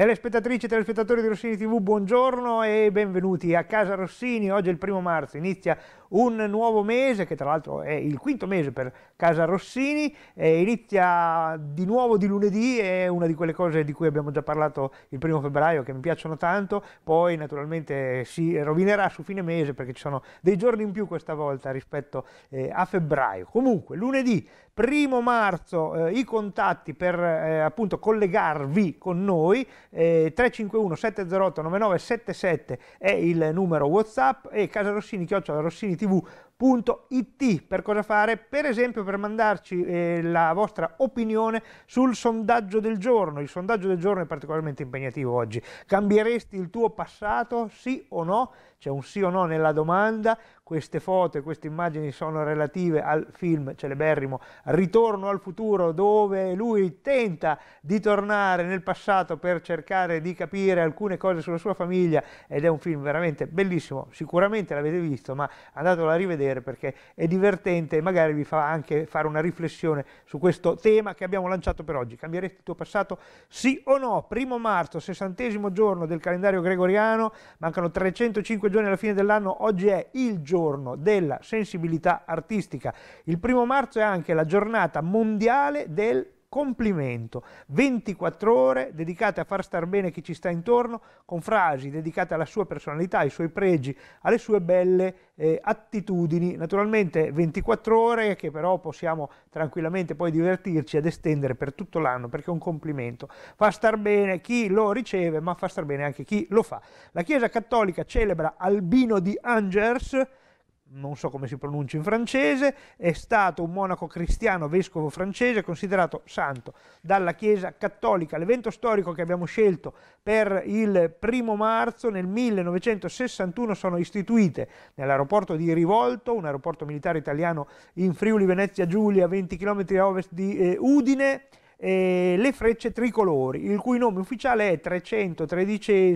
Telespettatrici e telespettatori di Rossini TV, buongiorno e benvenuti a Casa Rossini. Oggi è il primo marzo, inizia un nuovo mese che tra l'altro è il quinto mese per Casa Rossini, eh, inizia di nuovo di lunedì, è una di quelle cose di cui abbiamo già parlato il primo febbraio che mi piacciono tanto, poi naturalmente si rovinerà su fine mese perché ci sono dei giorni in più questa volta rispetto eh, a febbraio. Comunque lunedì primo marzo eh, i contatti per eh, appunto collegarvi con noi, 351 708 9977 è il numero Whatsapp e Casa Rossini, chiocciola Rossini vous www.it per cosa fare, per esempio per mandarci eh, la vostra opinione sul sondaggio del giorno. Il sondaggio del giorno è particolarmente impegnativo oggi. Cambieresti il tuo passato, sì o no? C'è un sì o no nella domanda. Queste foto e queste immagini sono relative al film celeberrimo Ritorno al futuro, dove lui tenta di tornare nel passato per cercare di capire alcune cose sulla sua famiglia ed è un film veramente bellissimo. Sicuramente l'avete visto, ma andatelo a rivedere vedere perché è divertente e magari vi fa anche fare una riflessione su questo tema che abbiamo lanciato per oggi. Cambieresti il tuo passato? Sì o no? Primo marzo, sessantesimo giorno del calendario gregoriano, mancano 305 giorni alla fine dell'anno, oggi è il giorno della sensibilità artistica. Il primo marzo è anche la giornata mondiale del complimento. 24 ore dedicate a far star bene chi ci sta intorno, con frasi dedicate alla sua personalità, ai suoi pregi, alle sue belle eh, attitudini. Naturalmente 24 ore che però possiamo tranquillamente poi divertirci ad estendere per tutto l'anno, perché è un complimento. Fa star bene chi lo riceve, ma fa star bene anche chi lo fa. La Chiesa Cattolica celebra Albino di Angers, non so come si pronuncia in francese, è stato un monaco cristiano vescovo francese considerato santo dalla Chiesa Cattolica. L'evento storico che abbiamo scelto per il primo marzo nel 1961 sono istituite nell'aeroporto di Rivolto, un aeroporto militare italiano in Friuli Venezia Giulia, 20 km a ovest di eh, Udine, eh, le frecce tricolori, il cui nome ufficiale è 313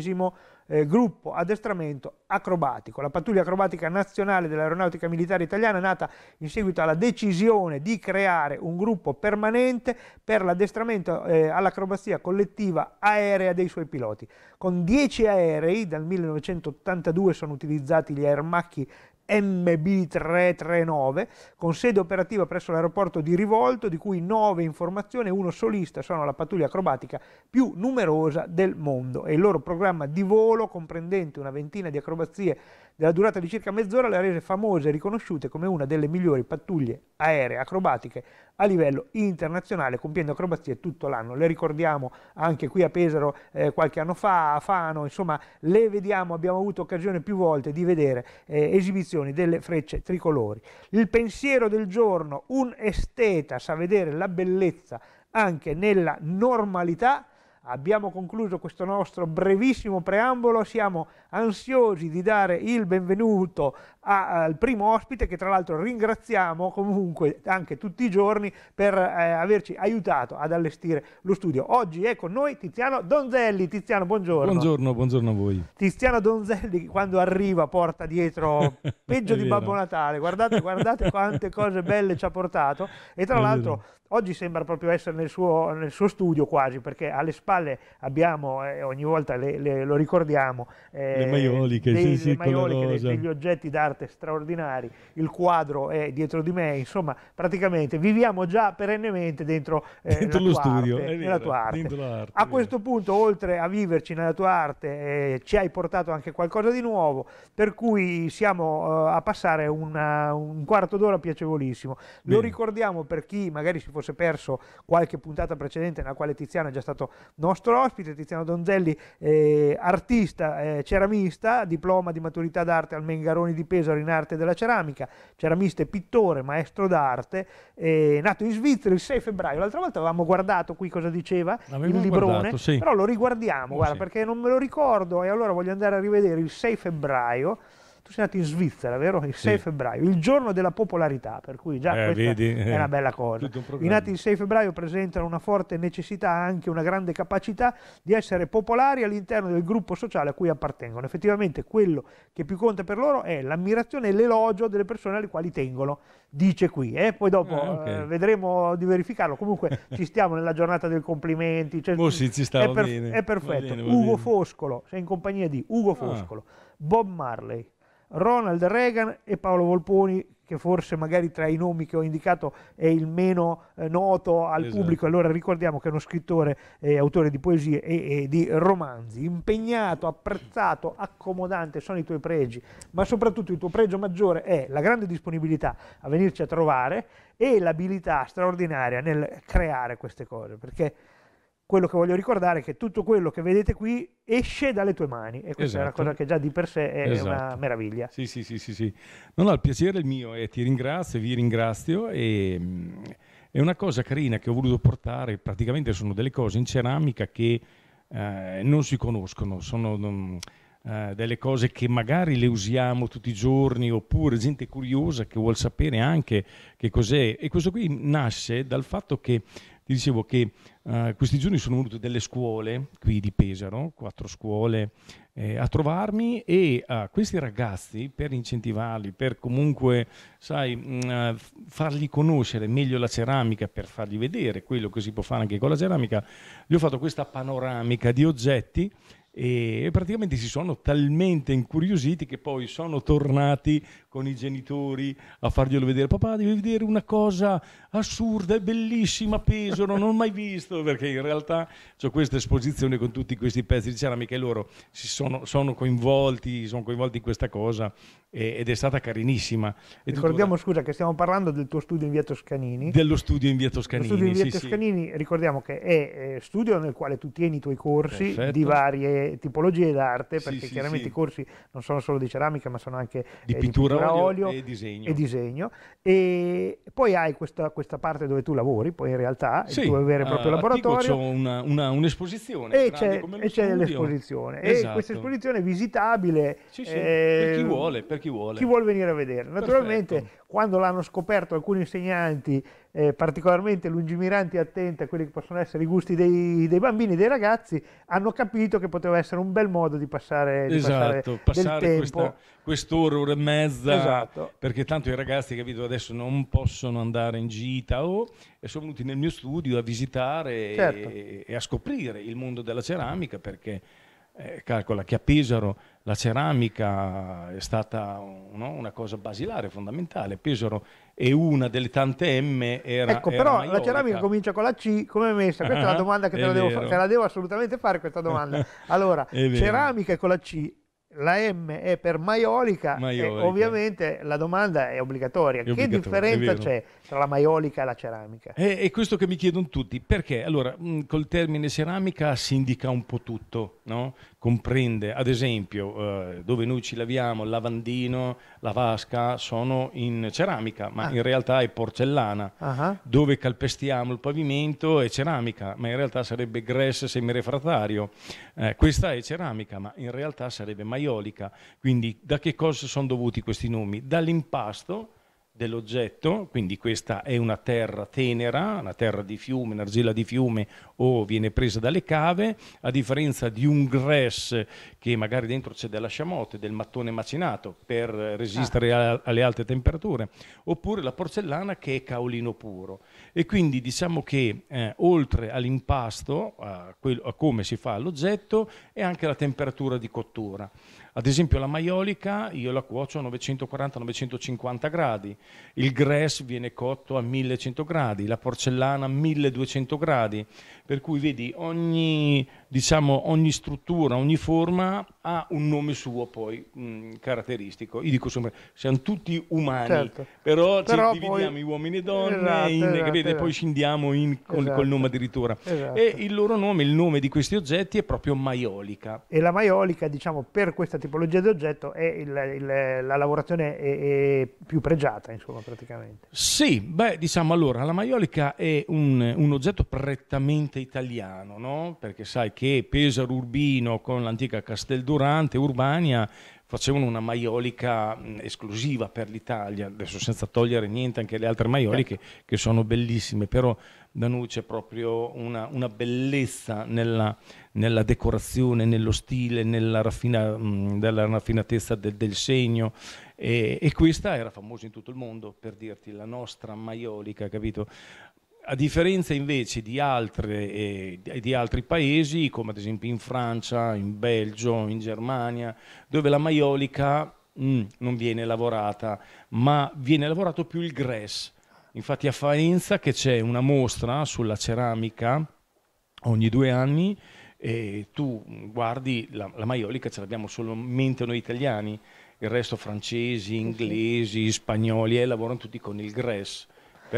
eh, gruppo addestramento acrobatico. La pattuglia acrobatica nazionale dell'aeronautica militare italiana è nata in seguito alla decisione di creare un gruppo permanente per l'addestramento eh, all'acrobazia collettiva aerea dei suoi piloti. Con 10 aerei, dal 1982 sono utilizzati gli aermacchi MB339 con sede operativa presso l'aeroporto di Rivolto di cui 9 in formazione e uno solista sono la pattuglia acrobatica più numerosa del mondo e il loro programma di volo comprendente una ventina di acrobazie della durata di circa mezz'ora le ha rese famose e riconosciute come una delle migliori pattuglie aeree acrobatiche a livello internazionale, compiendo acrobazie tutto l'anno. Le ricordiamo anche qui a Pesaro eh, qualche anno fa, a Fano, insomma le vediamo, abbiamo avuto occasione più volte di vedere eh, esibizioni delle frecce tricolori. Il pensiero del giorno, un esteta sa vedere la bellezza anche nella normalità abbiamo concluso questo nostro brevissimo preambolo, siamo ansiosi di dare il benvenuto al primo ospite che tra l'altro ringraziamo comunque anche tutti i giorni per eh, averci aiutato ad allestire lo studio. Oggi è con noi Tiziano Donzelli. Tiziano, buongiorno. Buongiorno, buongiorno a voi. Tiziano Donzelli quando arriva porta dietro peggio di Babbo Natale. Guardate, guardate quante cose belle ci ha portato e tra l'altro oggi sembra proprio essere nel suo, nel suo, studio quasi perché alle spalle abbiamo eh, ogni volta le, le, lo ricordiamo eh, le maioliche, dei, sì, sì, maioliche cioè. degli oggetti d'arte d'arte straordinari, il quadro è dietro di me, insomma praticamente viviamo già perennemente dentro, eh, dentro lo studio, arte, nella tua arte. Arte, a questo punto oltre a viverci nella tua arte eh, ci hai portato anche qualcosa di nuovo, per cui siamo eh, a passare una, un quarto d'ora piacevolissimo. Bene. Lo ricordiamo per chi magari si fosse perso qualche puntata precedente nella quale Tiziano è già stato nostro ospite, Tiziano Donzelli, eh, artista, eh, ceramista, diploma di maturità d'arte al Mengaroni di Peso, Cesaro in arte della ceramica, ceramista e pittore, maestro d'arte, eh, nato in Svizzera il 6 febbraio. L'altra volta avevamo guardato qui cosa diceva L'avevo il librone, guardato, sì. però lo riguardiamo, oh, guarda, sì. perché non me lo ricordo e allora voglio andare a rivedere il 6 febbraio tu sei nato in Svizzera, vero? Il 6 sì. febbraio, il giorno della popolarità, per cui già eh, vedi, è una bella cosa. Un I nati il 6 febbraio presentano una forte necessità, anche una grande capacità di essere popolari all'interno del gruppo sociale a cui appartengono. Effettivamente quello che più conta per loro è l'ammirazione e l'elogio delle persone alle quali tengono, dice qui. Eh? Poi dopo ah, okay. Eh, vedremo di verificarlo. Comunque ci stiamo nella giornata dei complimenti. Cioè, oh, sì, ci è, per, è, perfetto. Va bene, va Ugo Foscolo, sei in compagnia di Ugo ah. Foscolo, ah. Bob Marley, Ronald Reagan e Paolo Volponi che forse magari tra i nomi che ho indicato è il meno eh, noto al esatto. pubblico, allora ricordiamo che è uno scrittore e eh, autore di poesie e, e, di romanzi, impegnato, apprezzato, accomodante, sono i tuoi pregi, ma soprattutto il tuo pregio maggiore è la grande disponibilità a venirci a trovare e l'abilità straordinaria nel creare queste cose, perché quello che voglio ricordare è che tutto quello che vedete qui esce dalle tue mani e questa esatto. è una cosa esatto. che già di per sé è esatto. una meraviglia. Sì, sì, sì, sì, sì. No, no, il piacere è il mio e eh, ti ringrazio, vi ringrazio e mm, è una cosa carina che ho voluto portare, praticamente sono delle cose in ceramica che eh, non si conoscono, sono non, mm, eh, delle cose che magari le usiamo tutti i giorni oppure gente curiosa che vuole sapere anche che cos'è e questo qui nasce dal fatto che ti dicevo che eh, questi giorni sono venute delle scuole qui di Pesaro, quattro scuole, eh, a trovarmi e a eh, questi ragazzi, per incentivarli, per comunque, sai, mh, mm, eh, fargli conoscere meglio la ceramica, per fargli vedere quello che si può fare anche con la ceramica, gli ho fatto questa panoramica di oggetti e praticamente si sono talmente incuriositi che poi sono tornati con i genitori a farglielo vedere papà devi vedere una cosa assurda, è bellissima, peso, non ho mai visto, perché in realtà ho questa esposizione con tutti questi pezzi di ceramica e loro sono, sono, coinvolti, sono coinvolti in questa cosa e, ed è stata carinissima. E ricordiamo, tutto... scusa, che stiamo parlando del tuo studio in via Toscanini. Dello studio in via Toscanini. studio in via sì, Toscanini, sì. ricordiamo che è, eh, studio nel quale tu tieni i tuoi corsi Perfetto. di varie tipologie d'arte, perché sì, chiaramente i corsi non sono solo di ceramica, ma sono anche di, eh, pittura, di pittura, olio, olio e, disegno. e disegno. E poi hai questa, questa questa parte dove tu lavori, poi in realtà sì, il tuo vero e eh, proprio uh, laboratorio. C'è una, una, un'esposizione. E c'è, e c'è l'esposizione. Esatto. E questa esposizione è visitabile sì, sì, eh, per, chi vuole, per chi vuole. Chi vuole venire a vedere. Naturalmente Perfetto. quando l'hanno scoperto alcuni insegnanti eh, particolarmente lungimiranti e attenti a quelli che possono essere i gusti dei, dei bambini e dei ragazzi, hanno capito che poteva essere un bel modo di passare, di esatto, passare, passare del questa, quest'ora, ora e mezza, esatto. perché tanto i ragazzi, che vedo adesso non possono andare in gita o e sono venuti nel mio studio a visitare certo. e, e a scoprire il mondo della ceramica perché... Eh, calcola che a Pesaro la ceramica è stata no, una cosa basilare, fondamentale. Pesaro e una delle tante M era Ecco, era però maiolica. la ceramica comincia con la C, come è messa? Questa ah, è la ah, domanda che te la, devo fare, te la devo assolutamente fare questa domanda. Allora, è ceramica con la C, la M è per maiolica, maiolica. e ovviamente la domanda è obbligatoria. È che differenza c'è tra la maiolica e la ceramica? È, eh, è, questo che mi chiedono tutti, perché allora col termine ceramica si indica un po' tutto, no? comprende ad esempio eh, dove noi ci laviamo il lavandino, la vasca sono in ceramica, ma ah. in realtà è porcellana, uh-huh. dove calpestiamo il pavimento è ceramica, ma in realtà sarebbe grass semirefratario eh, questa è ceramica, ma in realtà sarebbe maiolica, quindi da che cosa sono dovuti questi nomi? Dall'impasto dell'oggetto, quindi questa è una terra tenera, una terra di fiume, un'argilla di fiume o viene presa dalle cave, a differenza di un grass che magari dentro c'è della sciamote, del mattone macinato per resistere ah. a, alle alte temperature, oppure la porcellana che è caolino puro. E quindi diciamo che eh, oltre all'impasto, a, quello, a come si fa l'oggetto, è anche la temperatura di cottura. Ad esempio la maiolica io la cuocio a 940-950 gradi, il grass viene cotto a 1100 gradi, la porcellana a 1200 gradi, per cui vedi ogni diciamo, ogni struttura, ogni forma ha un nome suo poi mh, caratteristico. Io dico sempre, siamo tutti umani, certo. però, però ci dividiamo poi... uomini e donne, esatto, in, esatto, capite, esatto. poi scendiamo in, col, col, esatto. nome addirittura. Esatto. E il loro nome, il nome di questi oggetti è proprio maiolica. E la maiolica, diciamo, per questa tipologia di oggetto è il, il, la lavorazione è, è più pregiata, insomma, praticamente. Sì, beh, diciamo allora, la maiolica è un, un oggetto prettamente italiano, no? Perché sai che che Pesaro Urbino con l'antica Casteldurante, Urbania, facevano una maiolica esclusiva per l'Italia, adesso senza togliere niente anche le altre maioliche certo. che sono bellissime, però da noi c'è proprio una, una bellezza nella, nella, decorazione, nello stile, nella, raffina, nella raffinatezza del, del segno e, e, questa era famosa in tutto il mondo, per dirti, la nostra maiolica, capito? A differenza invece di, altre, eh, di, altri paesi, come ad esempio in Francia, in Belgio, in Germania, dove la maiolica mh, mm, non viene lavorata, ma viene lavorato più il grass. Infatti a Faenza che c'è una mostra sulla ceramica ogni due anni e tu guardi la, la maiolica, ce l'abbiamo solamente noi italiani, il resto francesi, inglesi, spagnoli, e eh, lavorano tutti con il grass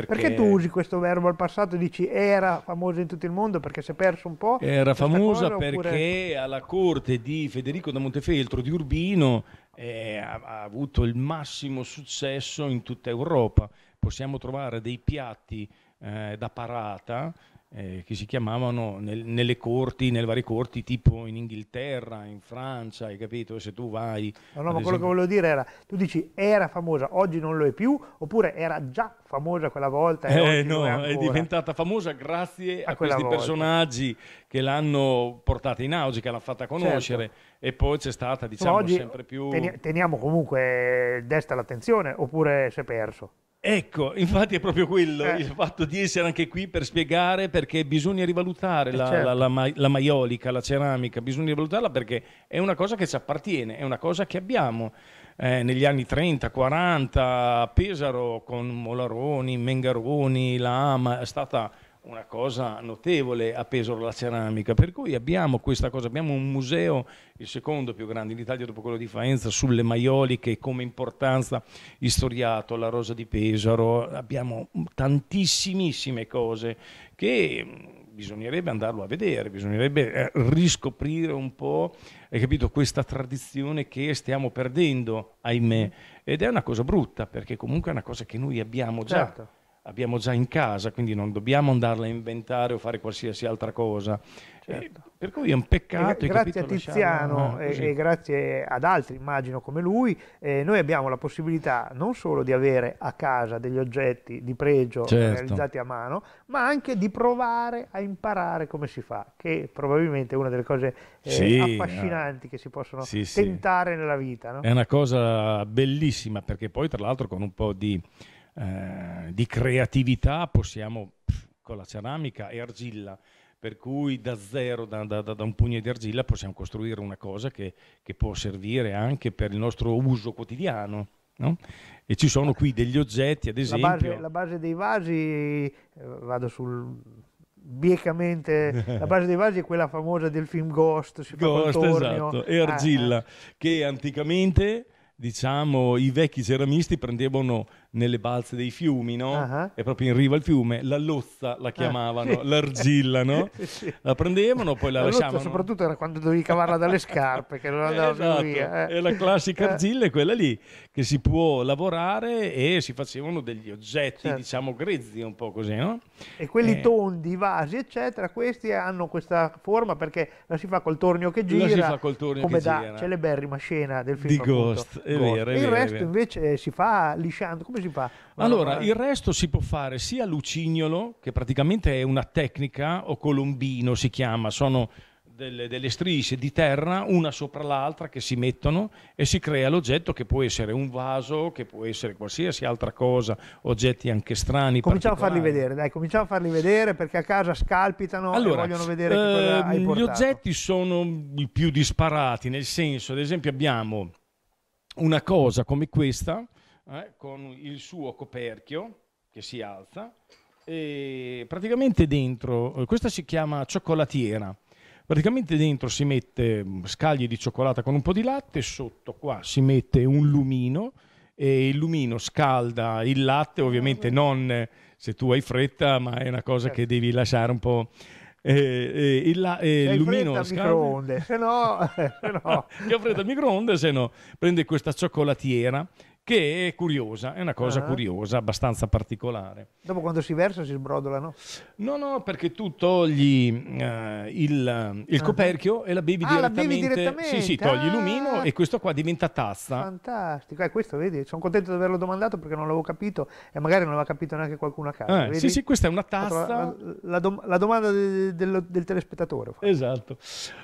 perché... perché... tu usi questo verbo al passato e dici era famosa in tutto il mondo perché si è perso un po'? Era famosa cosa, perché oppure... alla corte di Federico da Montefeltro di Urbino eh, ha, ha avuto il massimo successo in tutta Europa. Possiamo trovare dei piatti eh, da parata eh, che si chiamavano nel, nelle corti, nelle varie corti, tipo in Inghilterra, in Francia, hai capito? Se tu vai... No, no, ma esempio... quello che volevo dire era, tu dici era famosa, oggi non lo è più, oppure era già famosa quella volta? eh no, è, è, diventata famosa grazie a, a questi volta. personaggi che l'hanno portata in auge, che l'ha fatta certo. conoscere certo. e poi c'è stata, diciamo, oggi sempre più... Teniamo comunque destra l'attenzione oppure si è perso? Ecco, infatti è proprio quello eh. il fatto di essere anche qui per spiegare perché bisogna rivalutare eh, la, certo. la, la, la, maiolica, la ceramica, bisogna rivalutarla perché è una cosa che ci appartiene, è una cosa che abbiamo. Eh, negli anni 30, 40, Pesaro con Molaroni, Mengaroni, Lama, è stata una cosa notevole a Pesaro la ceramica, per cui abbiamo questa cosa, abbiamo un museo, il secondo più grande in Italia dopo quello di Faenza, sulle maioliche come importanza, istoriato, la rosa di Pesaro, abbiamo tantissime cose che mm, bisognerebbe andarlo a vedere, bisognerebbe eh, riscoprire un po', hai capito, questa tradizione che stiamo perdendo, ahimè, mm. ed è una cosa brutta perché comunque è una cosa che noi abbiamo già. Certo abbiamo già in casa, quindi non dobbiamo andarla a inventare o fare qualsiasi altra cosa. Certo. per cui è un peccato. E grazie capito, a Tiziano lasciamo, no, e, grazie ad altri, immagino come lui, eh, noi abbiamo la possibilità non solo di avere a casa degli oggetti di pregio certo. realizzati a mano, ma anche di provare a imparare come si fa, che probabilmente è una delle cose eh, sì, eh. affascinanti no. che si possono sì, tentare sì. nella vita. No? È una cosa bellissima perché poi tra l'altro con un po' di eh, di creatività possiamo con la ceramica e argilla per cui da zero, da, da, da, un pugno di argilla, possiamo costruire una cosa che, che può servire anche per il nostro uso quotidiano. No? E ci sono qui degli oggetti, ad esempio. La base, la base dei vasi, eh, vado sul biecamente la base dei vasi è quella famosa del film Ghost, si Ghost esatto, e eh, argilla ah, che anticamente diciamo i vecchi ceramisti prendevano nelle balze dei fiumi, no? Uh-huh. E proprio in riva al fiume, la lozza la ah. chiamavano, ah, sì. l'argilla, no? sì. La prendevano, poi la, la lasciavano. soprattutto era quando dovevi cavarla dalle scarpe, che non andava esatto. via. Eh. E la classica eh. argilla è quella lì, che si può lavorare e si facevano degli oggetti, certo. diciamo, grezzi un po' così, no? E quelli eh. tondi, vasi, eccetera, questi hanno questa forma perché la si fa col tornio che gira, la si fa col tornio che gira. come da celeberrima scena del film. Di appunto. Ghost, è, Vero, E il resto invece eh, si fa lisciando, come si anticipa. Allora, il resto si può fare sia lucignolo, che praticamente è una tecnica, o colombino si chiama, sono delle, delle, strisce di terra una sopra l'altra che si mettono e si crea l'oggetto che può essere un vaso, che può essere qualsiasi altra cosa, oggetti anche strani. Cominciamo a farli vedere, dai, cominciamo a farli vedere perché a casa scalpitano allora, e vogliono vedere ehm, che cosa ehm, Gli oggetti sono i più disparati, nel senso, ad esempio abbiamo una cosa come questa eh, con il suo coperchio che si alza e praticamente dentro, eh, questa si chiama cioccolatiera, praticamente dentro si mette mm, scaglie di cioccolata con un po' di latte, sotto qua si mette un lumino e il lumino scalda il latte, ovviamente ah, non eh, se tu hai fretta, ma è una cosa che certo. devi lasciare un po'. Eh, eh, il, la, eh, il al microonde, se no, se no. che offrete al microonde, se no prende questa cioccolatiera che è curiosa, è una cosa uh-huh. curiosa, abbastanza particolare. Dopo quando si versa si sbrodolano? No, no, perché tu togli uh, il, il uh-huh. coperchio e la bevi, ah, direttamente. la bevi direttamente. Sì, sì, togli ah. l'umino e questo qua diventa tazza. Fantastico, eh, questo vedi, sono contento di averlo domandato perché non l'avevo capito e magari non l'aveva capito neanche qualcuno a casa. Eh, sì, sì, questa è una tazza. La, la, dom- la domanda del, del, del telespettatore. Esatto.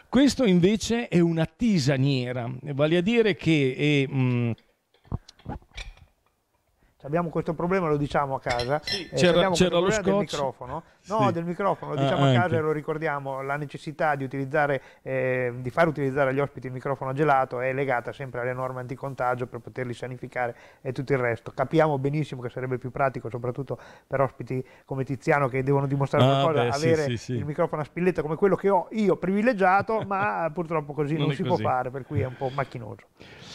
Questo invece è una tisaniera, vale a dire che è... Mh, mm, abbiamo questo problema, lo diciamo a casa. Sì, eh, c'era, lo scotch. microfono No, sì. del microfono, ah, diciamo ah, a casa lo ricordiamo, la necessità di, eh, di, far utilizzare agli ospiti il microfono gelato è legata sempre alle norme anticontagio per poterli sanificare e tutto il resto. Capiamo benissimo che sarebbe più pratico, soprattutto per ospiti come Tiziano che devono dimostrare ah, qualcosa, beh, avere sì, sì, il microfono a spilletta come quello che ho io privilegiato, ma purtroppo così non, non si così. può fare, per cui è un po' macchinoso.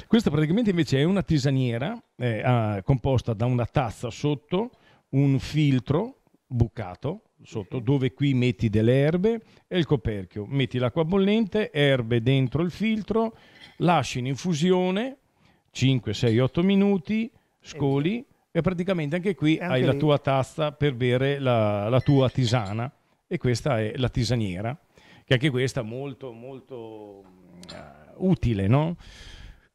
Questa praticamente invece è una tisaniera eh, ah, composta da una tazza sotto, un filtro bucato sotto, dove qui metti delle erbe e il coperchio. Metti l'acqua bollente, erbe dentro il filtro, lasci in infusione 5, 6, 8 minuti, scoli e praticamente anche qui anche hai lì. la tua tazza per bere la, la, tua tisana e questa è la tisaniera, che anche questa è molto molto uh, utile, no?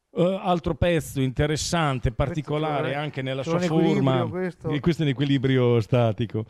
Uh, altro pezzo interessante, particolare anche nella sua forma, questo. questo è un equilibrio statico.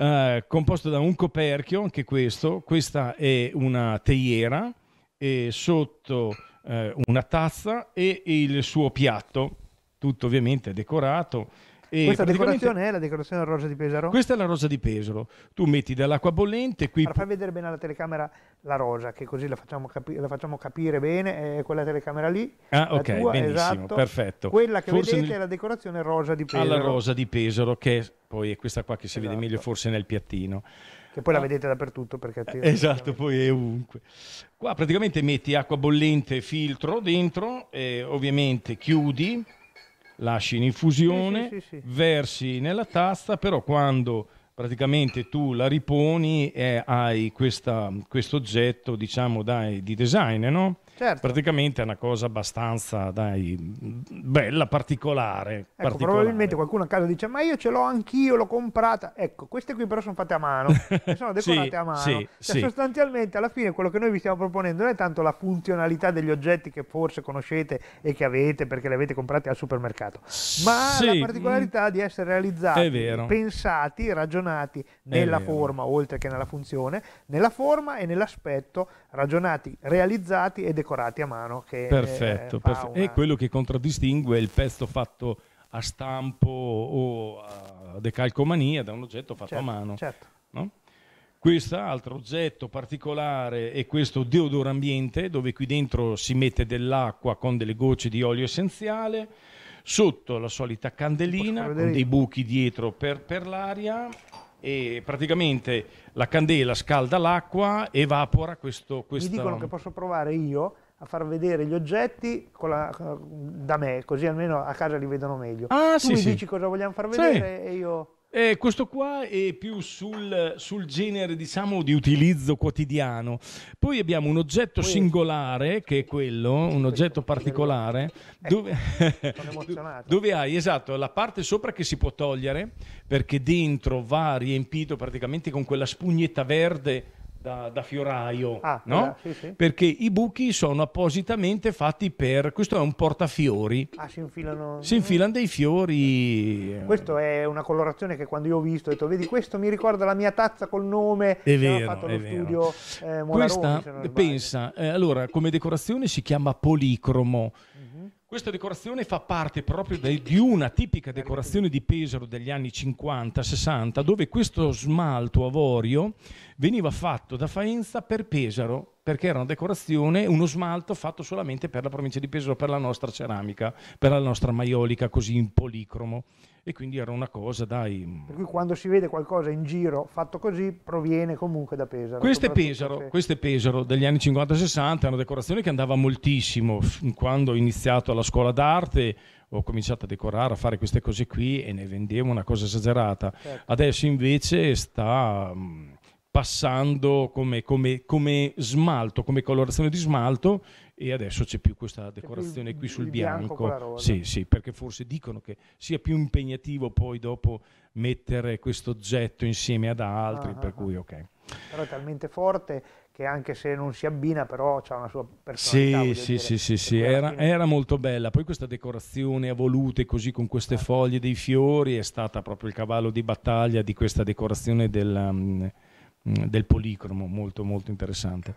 Eh, composto da un coperchio, anche questo, questa è una teiera e sotto eh, una tazza e il suo piatto, tutto ovviamente decorato e eh, Questa decorazione è la decorazione della rosa di Pesaro? Questa è la rosa di Pesaro. Tu metti dell'acqua bollente. Qui... Allora, fai vedere bene alla telecamera la rosa, che così la facciamo, capi la facciamo capire bene. È quella telecamera lì. Ah, ok, tua, benissimo, esatto. perfetto. Quella che forse vedete nel... è la decorazione rosa di Pesaro. Alla rosa di Pesaro, che poi è questa qua che si esatto. vede meglio forse nel piattino. Che poi ah. la vedete dappertutto perché... Eh, esatto, poi è ovunque. Qua praticamente metti acqua bollente, filtro dentro, ovviamente chiudi lasci in infusione, sì, sì, versi nella tazza, però quando praticamente tu la riponi e eh, hai questo oggetto, diciamo, dai, di design, no? Certo. Praticamente è una cosa abbastanza dai, bella, particolare, ecco, particolare, Probabilmente qualcuno a casa dice: Ma io ce l'ho anch'io, l'ho comprata. Ecco, queste qui però sono fatte a mano, sono decorate sì, a mano. Sì, cioè, sì. Sostanzialmente, alla fine, quello che noi vi stiamo proponendo non è tanto la funzionalità degli oggetti che forse conoscete e che avete perché li avete comprati al supermercato, ma la particolarità di essere realizzati, pensati, ragionati nella forma oltre che nella funzione, nella forma e nell'aspetto, ragionati, realizzati e decorati decorati a mano. Che perfetto, eh, perfetto. Una... è quello che contraddistingue il pezzo fatto a stampo o a decalcomania da un oggetto fatto certo, a mano. Certo. No? Quest'altro oggetto particolare è questo deodorambiente dove qui dentro si mette dell'acqua con delle gocce di olio essenziale, sotto la solita candelina con dei buchi dietro per, per l'aria e praticamente la candela scalda l'acqua, evapora questo... Questa... Mi dicono che posso provare io a far vedere gli oggetti la, da me, così almeno a casa li vedono meglio. Ah, tu sì, mi sì. dici cosa vogliamo far vedere sì. e io... Eh, questo qua è più sul, sul, genere diciamo di utilizzo quotidiano. Poi abbiamo un oggetto singolare che è quello, un oggetto particolare dove, eh, dove hai esatto la parte sopra che si può togliere perché dentro va riempito praticamente con quella spugnetta verde da, da fioraio, ah, no? sì, sì. perché i buchi sono appositamente fatti per... questo è un portafiori. Ah, si infilano... Si infilano dei fiori... Questa è una colorazione che quando io ho visto ho detto, vedi questo mi ricorda la mia tazza col nome, è vero, fatto è lo vero. studio eh, Molaroni, Questa, pensa, eh, allora come decorazione si chiama policromo, questa decorazione fa parte proprio de, di una tipica decorazione di Pesaro degli anni 50-60, dove questo smalto avorio veniva fatto da Faenza per Pesaro, perché era una decorazione, uno smalto fatto solamente per la provincia di Pesaro, per la nostra ceramica, per la nostra maiolica così in policromo e quindi era una cosa dai... Mm. Per cui quando si vede qualcosa in giro fatto così proviene comunque da Pesaro. Queste Pesaro, se... queste Pesaro degli anni 50-60 è una decorazione che andava moltissimo quando ho iniziato alla scuola d'arte ho cominciato a decorare, a fare queste cose qui e ne vendevo una cosa esagerata. Certo. Adesso invece sta mm, passando come, come, come smalto, come colorazione di smalto e adesso c'è più questa decorazione più qui sul bianco, bianco sì, sì, perché forse dicono che sia più impegnativo poi dopo mettere questo oggetto insieme ad altri, ah, per ah, cui ah. ok. Però è talmente forte che anche se non si abbina però ha una sua personalità. Sì, sì, dire, sì, sì, sì. Era, era, molto bella. Poi questa decorazione a volute così con queste ah. foglie dei fiori è stata proprio il cavallo di battaglia di questa decorazione del... Um, Mm, del policromo, molto molto interessante.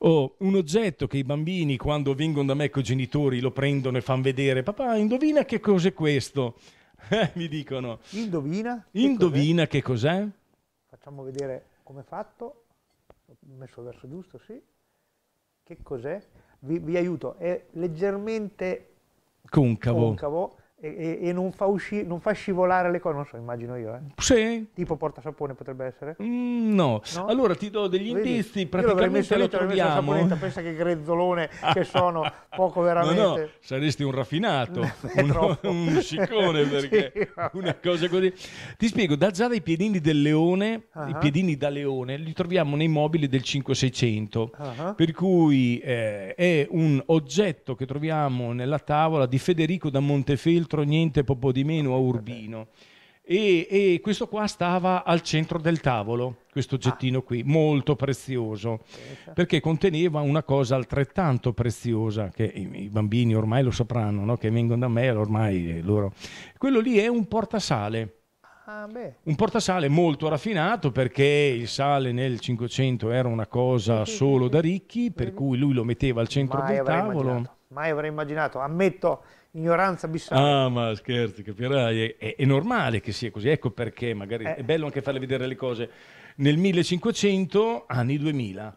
Oh, un oggetto che i bambini quando vengono da me con i genitori lo prendono e fanno vedere, papà indovina che cos'è questo? Eh, mi dicono. Indovina? Indovina che cos'è? Che cos'è? Facciamo vedere come è fatto. Ho messo verso giusto, sì. Che cos'è? Vi, vi aiuto, è leggermente concavo. concavo e, e non, fa usci- non, fa scivolare le cose, non so, immagino io. Eh. Sì. Tipo portasapone potrebbe essere? Mm, no. no. allora ti do degli Vedi? indizi, praticamente lo troviamo. Saponetta, pensa che grezzolone che sono, poco veramente. No, no, saresti un raffinato, un, un sciccone perché sì, una cosa così. Ti spiego, da già dai piedini del leone, uh-huh. i ah. piedini da leone, li troviamo nei mobili del 5600, uh-huh. Ah. per cui eh, è un oggetto che troviamo nella tavola di Federico da Montefeltro centro niente poco di meno a Urbino. E, e, questo qua stava al centro del tavolo, questo oggettino ah. qui, molto prezioso, perché conteneva una cosa altrettanto preziosa, che i, i bambini ormai lo sapranno, no? che vengono da me, ormai eh, loro... Quello lì è un portasale. Ah, un portasale molto raffinato perché il sale nel 500 era una cosa solo da ricchi, per cui lui lo metteva al centro mai del tavolo. Immaginato, mai avrei immaginato, ammetto ignoranza abissale. Ah, ma scherzi, capirai, è, è, normale che sia così, ecco perché magari eh. è bello anche farle vedere le cose nel 1500, anni 2000.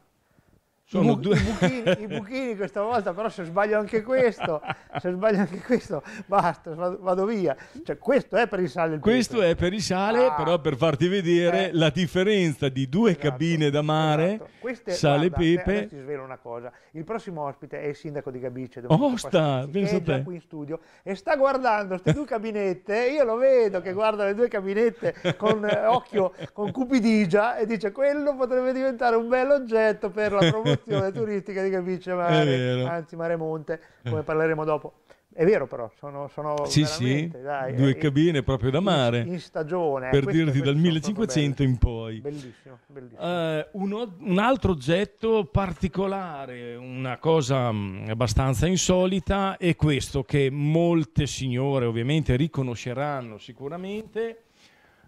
Sono I, bu- due... i, buchini, I buchini questa volta, però se sbaglio anche questo, se sbaglio anche questo, basta, vado via. Cioè, questo è per il sale. Il questo è per il sale, ah, però per farti vedere eh. la differenza di due esatto, cabine da esatto. mare, esatto. sale e pepe. Te, ti svelo una cosa, il prossimo ospite è il sindaco di Gabice, Osta, oh, sta, è già te. qui in studio e sta guardando queste due cabinette, io lo vedo che guarda le due cabinette con eh, occhio, con cupidigia e dice quello potrebbe diventare un bel oggetto per la promozione un'attrattiva turistica di Capice Mare, anzi Mare Monte, eh. come parleremo dopo. È vero però, sono, sono sì, sì, dai, due eh, cabine proprio da mare, in, in stagione, eh, per queste, dirti queste dal 1500 in poi. Bellissimo, bellissimo. Eh, uno, un altro oggetto particolare, una cosa mm, abbastanza insolita è questo che molte signore ovviamente riconosceranno sicuramente,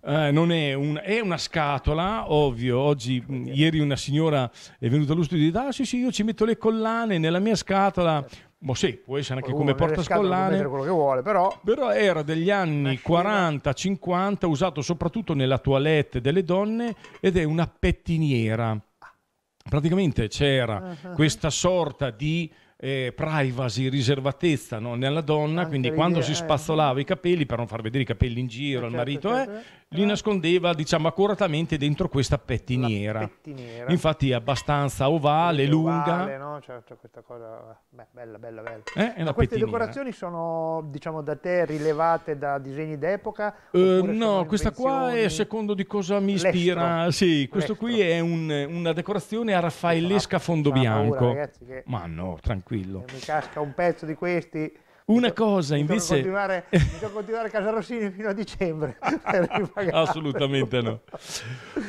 eh, non è, un, è, una scatola, ovvio. Oggi, mh, ieri una signora è venuta allo studio e ha detto: ah, sì, sì, io ci metto le collane nella mia scatola. Ma certo. boh, sì, può essere anche come portascollane. Quello che vuole, però. però era degli anni 40-50, eh, usato soprattutto nella toilette delle donne ed è una pettiniera. Praticamente c'era uh-huh. questa sorta di eh, privacy, riservatezza no? nella donna, Anche quindi quando idea, si eh, spazzolava eh. i capelli per non far vedere i capelli in giro eh, certo, al marito, certo. eh, li nascondeva diciamo accuratamente dentro questa pettiniera, pettiniera. infatti è abbastanza ovale, ovale lunga no? Cioè, cioè, questa cosa beh, bella bella bella eh, queste pettiniera. decorazioni sono diciamo da te rilevate da disegni d'epoca uh, no questa qua è secondo di cosa mi ispira L'estro. sì questo L'estro. qui è un, una decorazione a raffaellesca esatto. fondo bianco paura, ragazzi, ma no tranquillo mi casca un pezzo di questi una cosa invece... Devo continuare, devo continuare a Casa Rossini fino a dicembre. Assolutamente no.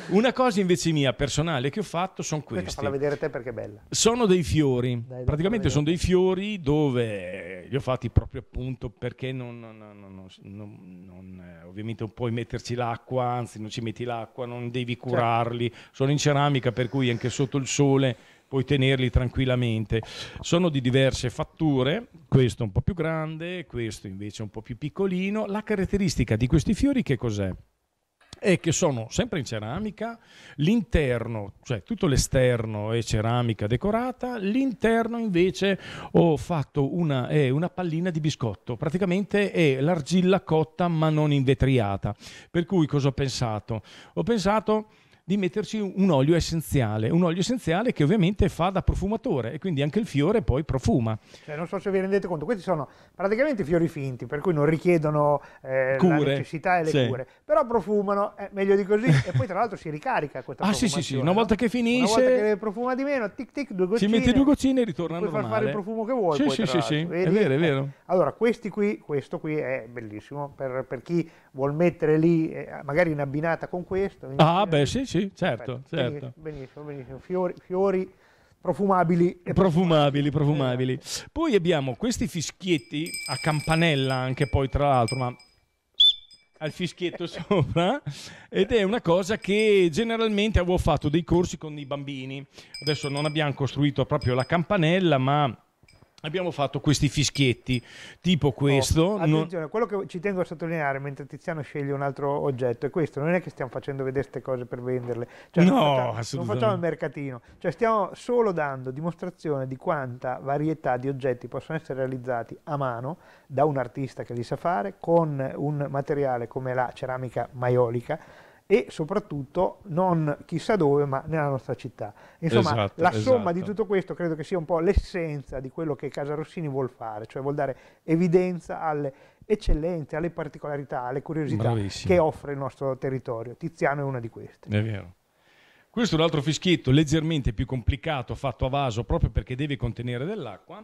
Una cosa invece mia personale che ho fatto sono queste. Falla vedere te perché è bella. Sono dei fiori, dai, praticamente sono dei fiori dove eh, li ho fatti proprio appunto perché non, non, non, non, eh, ovviamente non puoi metterci l'acqua, anzi non ci metti l'acqua, non devi certo. curarli, certo. sono in ceramica per cui anche sotto il sole puoi tenerli tranquillamente. Sono di diverse fatture, questo un po' più grande, questo invece un po' più piccolino. La caratteristica di questi fiori che cos'è? è che sono sempre in ceramica, l'interno, cioè tutto l'esterno è ceramica decorata, l'interno invece ho fatto una, eh, una pallina di biscotto, praticamente è l'argilla cotta ma non invetriata. Per cui cosa ho pensato? Ho pensato di metterci un olio essenziale, un olio essenziale che ovviamente fa da profumatore e quindi anche il fiore poi profuma. Cioè, non so se vi rendete conto, questi sono praticamente fiori finti, per cui non richiedono eh, cure. la necessità e le sì. cure, però profumano, è eh, meglio di così, e poi tra l'altro si ricarica questa ah, sì, sì, sì, una volta no? che finisce... Una volta che profuma di meno, tic tic, due goccine. Ci metti due goccine e ritorna puoi normale. Puoi far fare il profumo che vuoi Sì, poi, sì, sì, sì, è vero, è eh, vero. Allora, questi qui, questo qui è bellissimo, per, per chi vuol mettere lì, eh, magari in abbinata con questo. ah, beh, sì, sì sì, certo, certo. Benissimo, benissimo. Fiori, fiori profumabili. E profumabili, eh. profumabili. Eh. Poi abbiamo questi fischietti a campanella anche poi tra l'altro, ma al fischietto sopra ed è una cosa che generalmente avevo fatto dei corsi con i bambini. Adesso non abbiamo costruito proprio la campanella, ma abbiamo fatto questi fischietti tipo oh, questo. Oh, attenzione, non... quello che ci tengo a sottolineare mentre Tiziano sceglie un altro oggetto è questo, non è che stiamo facendo vedere queste cose per venderle, cioè, no, non facciamo, non facciamo il mercatino, cioè, stiamo solo dando dimostrazione di quanta varietà di oggetti possono essere realizzati a mano da un artista che li sa fare con un materiale come la ceramica maiolica e soprattutto non chissà dove ma nella nostra città. Insomma esatto, la esatto. somma di esatto. tutto questo credo che sia un po' l'essenza di quello che Casa Rossini vuol fare, cioè vuol dare evidenza alle eccellenze, alle particolarità, alle curiosità Bravissimo. che offre il nostro territorio. Tiziano è una di queste. È vero. Questo è un altro fischietto leggermente più complicato fatto a vaso proprio perché deve contenere dell'acqua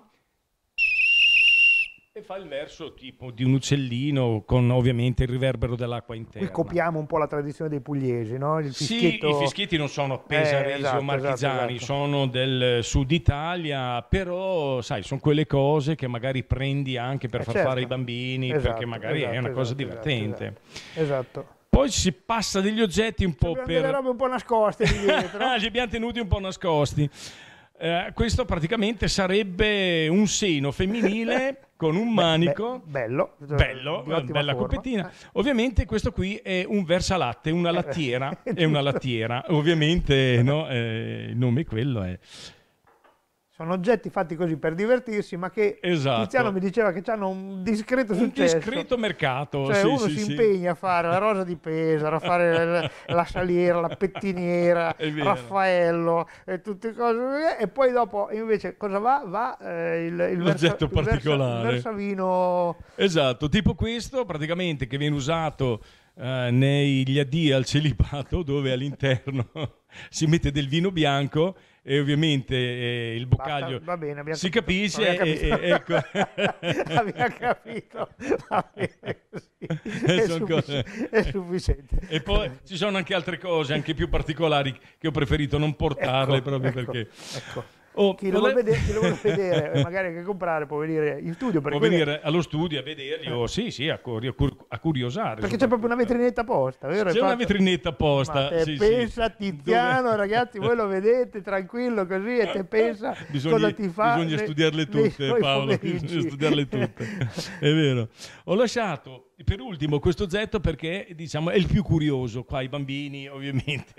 e fa il verso tipo di un uccellino con ovviamente il riverbero dell'acqua interna. Qui copiamo un po' la tradizione dei pugliesi, no? Il fischietto... Sì, i fischietti non sono eh, pesaresi eh, esatto, o esatto, marchigiani, esatto, esatto. sono del sud Italia, però sai, sono quelle cose che magari prendi anche per eh, far certo. fare i bambini, perché esatto, magari è esatto, una cosa divertente. esatto. Poi si passa degli oggetti un po' abbiamo per... Abbiamo delle robe un po' nascoste lì dietro. Li abbiamo tenuti un po' nascosti. Eh, questo praticamente sarebbe un seno femminile con un manico. Be- bello, bello eh, bella forma. coppettina. Ovviamente questo qui è un versalatte, una eh, lattiera. è una lattiera, ovviamente no? eh, il nome è quello. È sono oggetti fatti così per divertirsi, ma che esatto. Tiziano mi diceva che hanno un discreto un successo. Un discreto mercato. Cioè sì, uno sì, si sì. impegna a fare la rosa di Pesaro, a fare la, saliera, la pettiniera, Raffaello e tutte cose. E poi dopo invece cosa va? Va eh, il, il, versa, particolare. Il versavino. Esatto, tipo questo praticamente che viene usato eh, negli addii al celibato dove all'interno si mette del vino bianco e ovviamente eh, il boccaglio Basta, va bene, abbiamo si capito, capisce. Abbiamo e, capito. E, ecco. abbiamo capito. Bene, sì. è, sufficiente. è, sufficiente. E poi ci sono anche altre cose, anche più particolari, che ho preferito non portarle ecco, proprio ecco, perché... Ecco. Oh, chi, lo vuole... vedere, chi, lo vuole vedere e eh, magari anche comprare può venire in studio. Può venire allo studio a vederli o eh. sì, sì, a, cur- a curiosare. Perché c'è proprio una vetrinetta apposta, vero? C'è fatto... una vetrinetta apposta. Ma sì, pensa sì. Tiziano, Dove... ragazzi, voi lo vedete tranquillo così e te pensa bisogna, cosa ti fa. Bisogna studiarle tutte, Paolo, bisogna studiarle tutte. È vero. Ho lasciato per ultimo questo oggetto perché diciamo, è il più curioso, qua i bambini ovviamente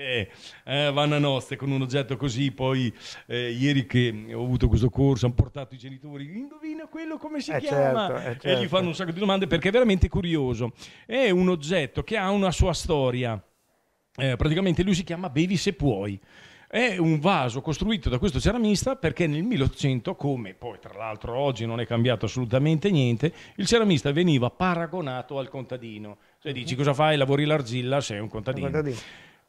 eh, vanno a nozze con un oggetto così, poi eh, ieri che ho avuto questo corso hanno portato i genitori, indovina quello come si è eh, chiama certo, certo. e gli fanno un certo. sacco di domande perché è veramente curioso, è un oggetto che ha una sua storia, eh, praticamente lui si chiama Bevi se puoi. È un vaso costruito da questo ceramista perché nel 1800, come poi tra l'altro oggi non è cambiato assolutamente niente, il ceramista veniva paragonato al contadino. Cioè dici mhm. cosa fai? Lavori l'argilla, sei un contadino. contadino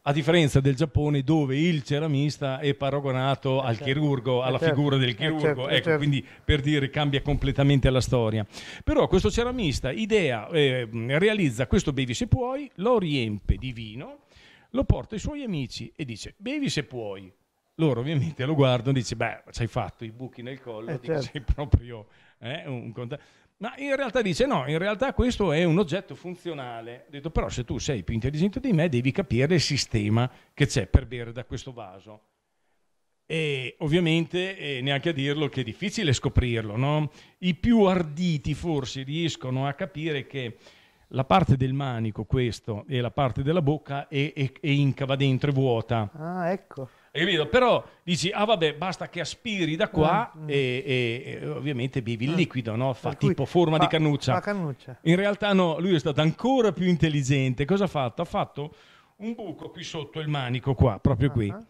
a differenza del Giappone dove il ceramista è paragonato eh, al certo. chirurgo, eh, alla certo. figura del eh, certo, chirurgo, ecco, quindi per dire cambia completamente la storia. Però questo ceramista idea, eh, realizza questo bevi se puoi, lo riempie di vino, lo porta ai suoi amici e dice bevi se puoi. Loro ovviamente lo guardano e dicono beh, ci hai fatto i buchi nel collo, eh, certo. sei proprio eh, un contatto. Ma in realtà dice no, in realtà questo è un oggetto funzionale. Ho detto però se tu sei più intelligente di me devi capire il sistema che c'è per bere da questo vaso. E ovviamente eh, neanche a dirlo che è difficile scoprirlo, no? I più arditi forse riescono a capire che la parte del manico, questo, e la parte della bocca è, è, è incava dentro, è vuota. Ah, ecco. Capito? Però dici, ah vabbè, basta che aspiri da qua ah, mm, E, e, e, ovviamente bevi il ah. liquido, no? Fa tipo forma fa, di cannuccia. cannuccia. In realtà no, lui è stato ancora più intelligente. Cosa ha fatto? Ha fatto un buco qui sotto il manico, qua, proprio qui. Uh-huh.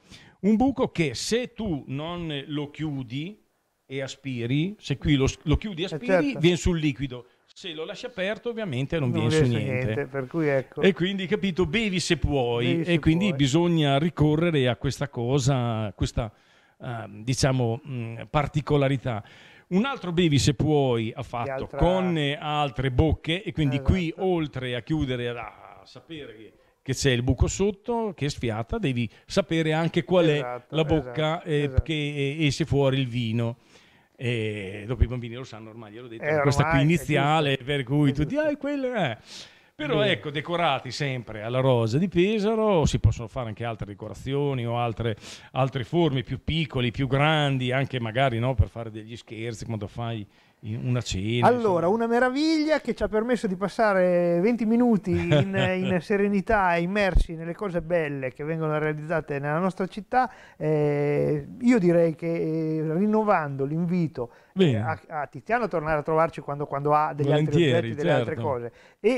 Un buco che se tu non lo chiudi e aspiri, se qui lo, lo chiudi e eh, aspiri, certo. viene sul liquido se lo lasci aperto ovviamente non, non viene su niente. niente ecco. E quindi, capito, bevi se puoi. Bevi se e quindi puoi. bisogna ricorrere a questa cosa, questa, uh, diciamo, mh, particolarità. Un altro bevi se puoi ha fatto altra... con altre bocche e quindi esatto. qui oltre a chiudere a sapere che c'è il buco sotto che è sfiata, devi sapere anche qual esatto, è la bocca esatto, eh, esatto. che eh, esce fuori il vino e dopo i bambini lo sanno ormai, ho detto, eh, questa qui iniziale, per cui tutti, ah, quello è. Eh". Però Beh. ecco, decorati sempre alla rosa di Pesaro, si possono fare anche altre decorazioni o altre, altre forme più piccole, più grandi, anche magari no, per fare degli scherzi quando fai una cena. Allora, insomma. una meraviglia che ci ha permesso di passare 20 minuti in, in serenità immersi nelle cose belle che vengono realizzate nella nostra città. Eh, io direi che eh, rinnovando l'invito eh, a, a, Tiziano a tornare a trovarci quando, quando ha degli Volentieri, altri oggetti, delle certo. altre cose, e,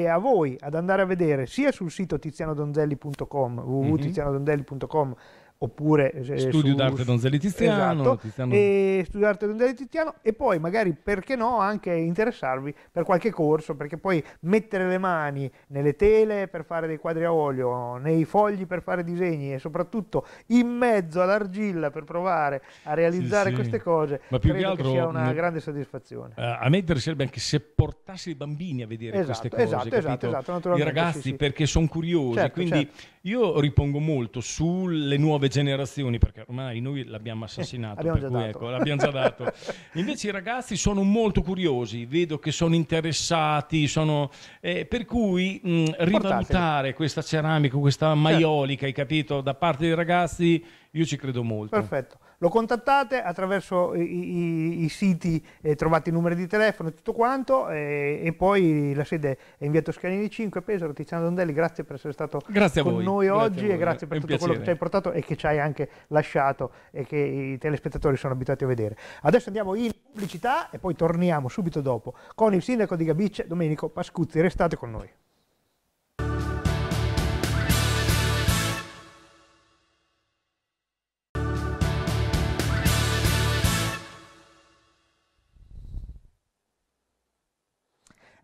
e, a voi ad andare a vedere sia sul sito tizianodonzelli.com, mhm. www.tizianodonzelli.com, mm-hmm oppure eh, studio su, d'arte Donzelli Tiziano, esatto, Tiziano... E studio d'arte Donzelli Tiziano e poi magari perché no anche interessarvi per qualche corso perché poi mettere le mani nelle tele per fare dei quadri a olio, nei fogli per fare disegni e soprattutto in mezzo all'argilla per provare a realizzare sì, sì. queste cose Ma più credo che, altro, che sia una ne... grande soddisfazione. Uh, a me interesserebbe anche se portassi i bambini a vedere esatto, queste esatto, cose, esatto, capito? esatto, esatto i ragazzi sì, perché sono curiosi, certo, quindi certo. io ripongo molto sulle nuove nuove generazioni, perché ormai noi l'abbiamo eh, assassinato, eh, abbiamo ecco, l'abbiamo già dato. Invece i ragazzi sono molto curiosi, vedo che sono interessati, sono, eh, per cui mh, rivalutare questa ceramica, questa maiolica, certo. hai capito, da parte dei ragazzi io ci credo molto. Perfetto. Lo contattate attraverso i, i, i siti, eh, trovate i numeri di telefono e tutto quanto eh, e poi la sede è in via Toscanini 5, Pesaro, Tiziano Dondelli, grazie per essere stato grazie con noi grazie oggi e grazie per tutto quello che ci hai portato e che ci hai anche lasciato e che i telespettatori sono abituati a vedere. Adesso andiamo in pubblicità e poi torniamo subito dopo con il sindaco di Gabice, Domenico Pascuzzi. Restate con noi.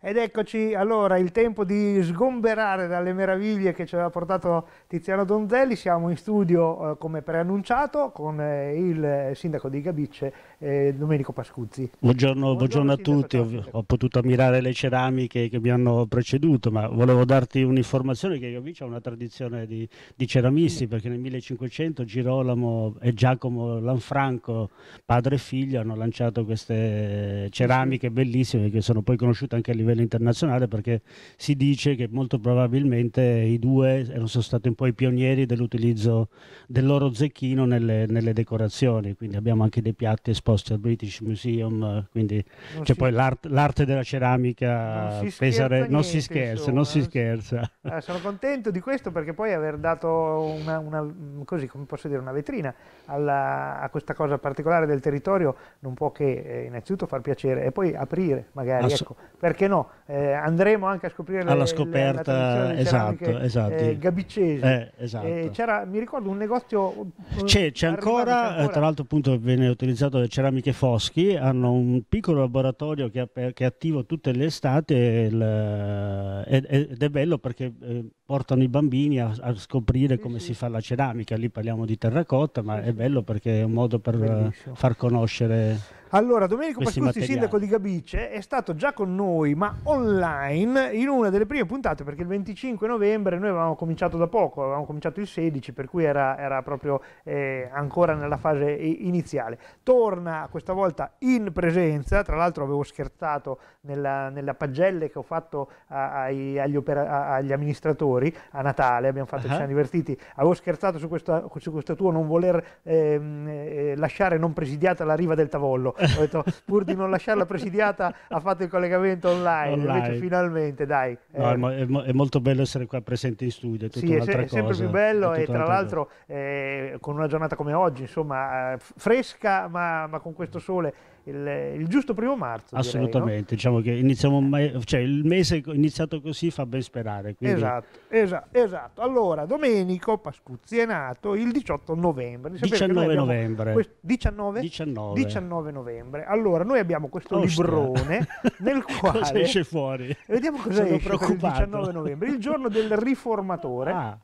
Ed eccoci allora il tempo di sgomberare dalle meraviglie che ci aveva portato Tiziano Donzelli. Siamo in studio eh, come preannunciato con eh, il eh, sindaco di Gabicce, eh, Domenico Pascuzzi. Buongiorno, buongiorno, buongiorno a tutti, ho, ho, potuto ammirare le ceramiche che mi hanno preceduto, ma volevo darti un'informazione che Gabicce ha una tradizione di, di ceramisti, sì. perché nel 1500 Girolamo e Giacomo Lanfranco, padre e figlio, hanno lanciato queste ceramiche bellissime che sono poi conosciute anche a livello livello internazionale perché si dice che molto probabilmente i due sono stati un po' i pionieri dell'utilizzo del loro zecchino nelle, nelle, decorazioni, quindi abbiamo anche dei piatti esposti al British Museum, quindi non c'è si... poi l'art, l'arte della ceramica, non si pesare, niente, non si scherza, insomma. non si eh. scherza. Eh, sono contento di questo perché poi aver dato una, una, mm, così, come posso dire, una vetrina alla, a questa cosa particolare del territorio non può che eh, innanzitutto far piacere e poi aprire magari, Ass- ecco, perché no? eh, andremo anche a scoprire Alla le, scoperta, le, esatto, eh, esatto. Eh, esatto. Eh, eh, esatto. c'era, mi ricordo, un negozio... Eh, c'è, c'è, ancora, ancora, tra l'altro appunto viene utilizzato le ceramiche Foschi, hanno un piccolo laboratorio che, è, che è attivo tutte le estate il, ed è bello perché portano i bambini a, a scoprire sì, come sì. si fa la ceramica, lì parliamo di terracotta, ma sì. è bello perché è un modo per Bellissimo. far conoscere... Allora, Domenico Questi Pascuzzi, sindaco di Gabice, è stato già con noi, ma online, in una delle prime puntate, perché il 25 novembre noi avevamo cominciato da poco, avevamo cominciato il 16, per cui era, era proprio eh, ancora nella fase iniziale. Torna questa volta in presenza, tra l'altro avevo scherzato nella, nella pagelle che ho fatto ai, agli, opera, agli, amministratori a Natale, abbiamo fatto, uh -huh. ci siamo divertiti, avevo scherzato su, questa, su questo tuo non voler ehm, eh, lasciare non presidiata la riva del Tavollo. Ho detto, pur di non lasciarla presidiata, ha fatto il collegamento online. online. Invece, finalmente, dai. No, eh. è, mo- è, molto bello essere qua presente in studio. È tutta sì, è, se- è sempre più bello. E tra l'altro, eh, con una giornata come oggi, insomma, eh, fresca, ma, ma con questo sole il, il giusto primo marzo. Assolutamente, direi, no? diciamo che iniziamo, mai, cioè, il mese iniziato così fa ben sperare. Quindi... Esatto, esatto, esatto. Allora, Domenico Pascuzzi è nato il 18 novembre. 19 novembre. Questo, 19? 19. 19 novembre. Allora, noi abbiamo questo Ostia. librone nel quale... cosa esce fuori? Vediamo cosa Sono esce il 19 novembre, il giorno del riformatore. Ah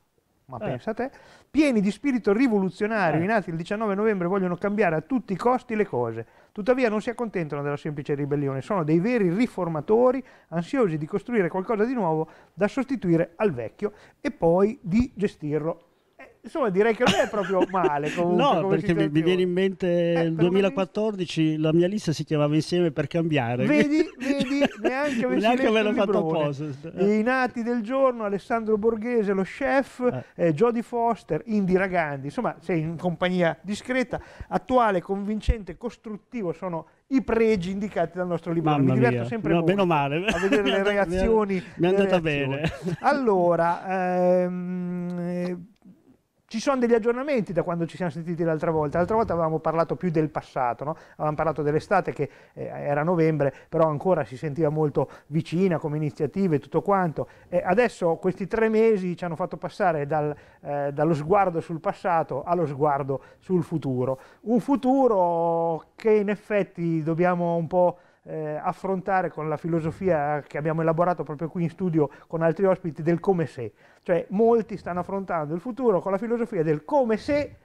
ma eh. pensate, pieni di spirito rivoluzionario, eh. i nati il 19 novembre vogliono cambiare a tutti i costi le cose. Tuttavia non si accontentano della semplice ribellione, sono dei veri riformatori ansiosi di costruire qualcosa di nuovo da sostituire al vecchio e poi di gestirlo Insomma, direi che non è proprio male. Comunque, no, perché mi, mi, viene in mente eh, il 2014, la mia lista si chiamava Insieme per cambiare. Vedi, vedi neanche, neanche me l'ha fatto apposta. I nati del giorno, Alessandro Borghese, lo chef, eh. eh Jodie Foster, Indira Gandhi. Insomma, sei in compagnia discreta, attuale, convincente, costruttivo. Sono i pregi indicati dal nostro libro. Mamma Mi diverto mia. sempre no, meno male. a vedere le reazioni. Mi è andata bene. Allora, ehm, ci sono degli aggiornamenti da quando ci siamo sentiti l'altra volta, l'altra volta avevamo parlato più del passato, no? avevamo parlato dell'estate che eh, era novembre, però ancora si sentiva molto vicina come iniziative e tutto quanto. E adesso questi tre mesi ci hanno fatto passare dal, eh, dallo sguardo sul passato allo sguardo sul futuro, un futuro che in effetti dobbiamo un po' eh, affrontare con la filosofia che abbiamo elaborato proprio qui in studio con altri ospiti del come se. Cioè molti stanno affrontando il futuro con la filosofia del come se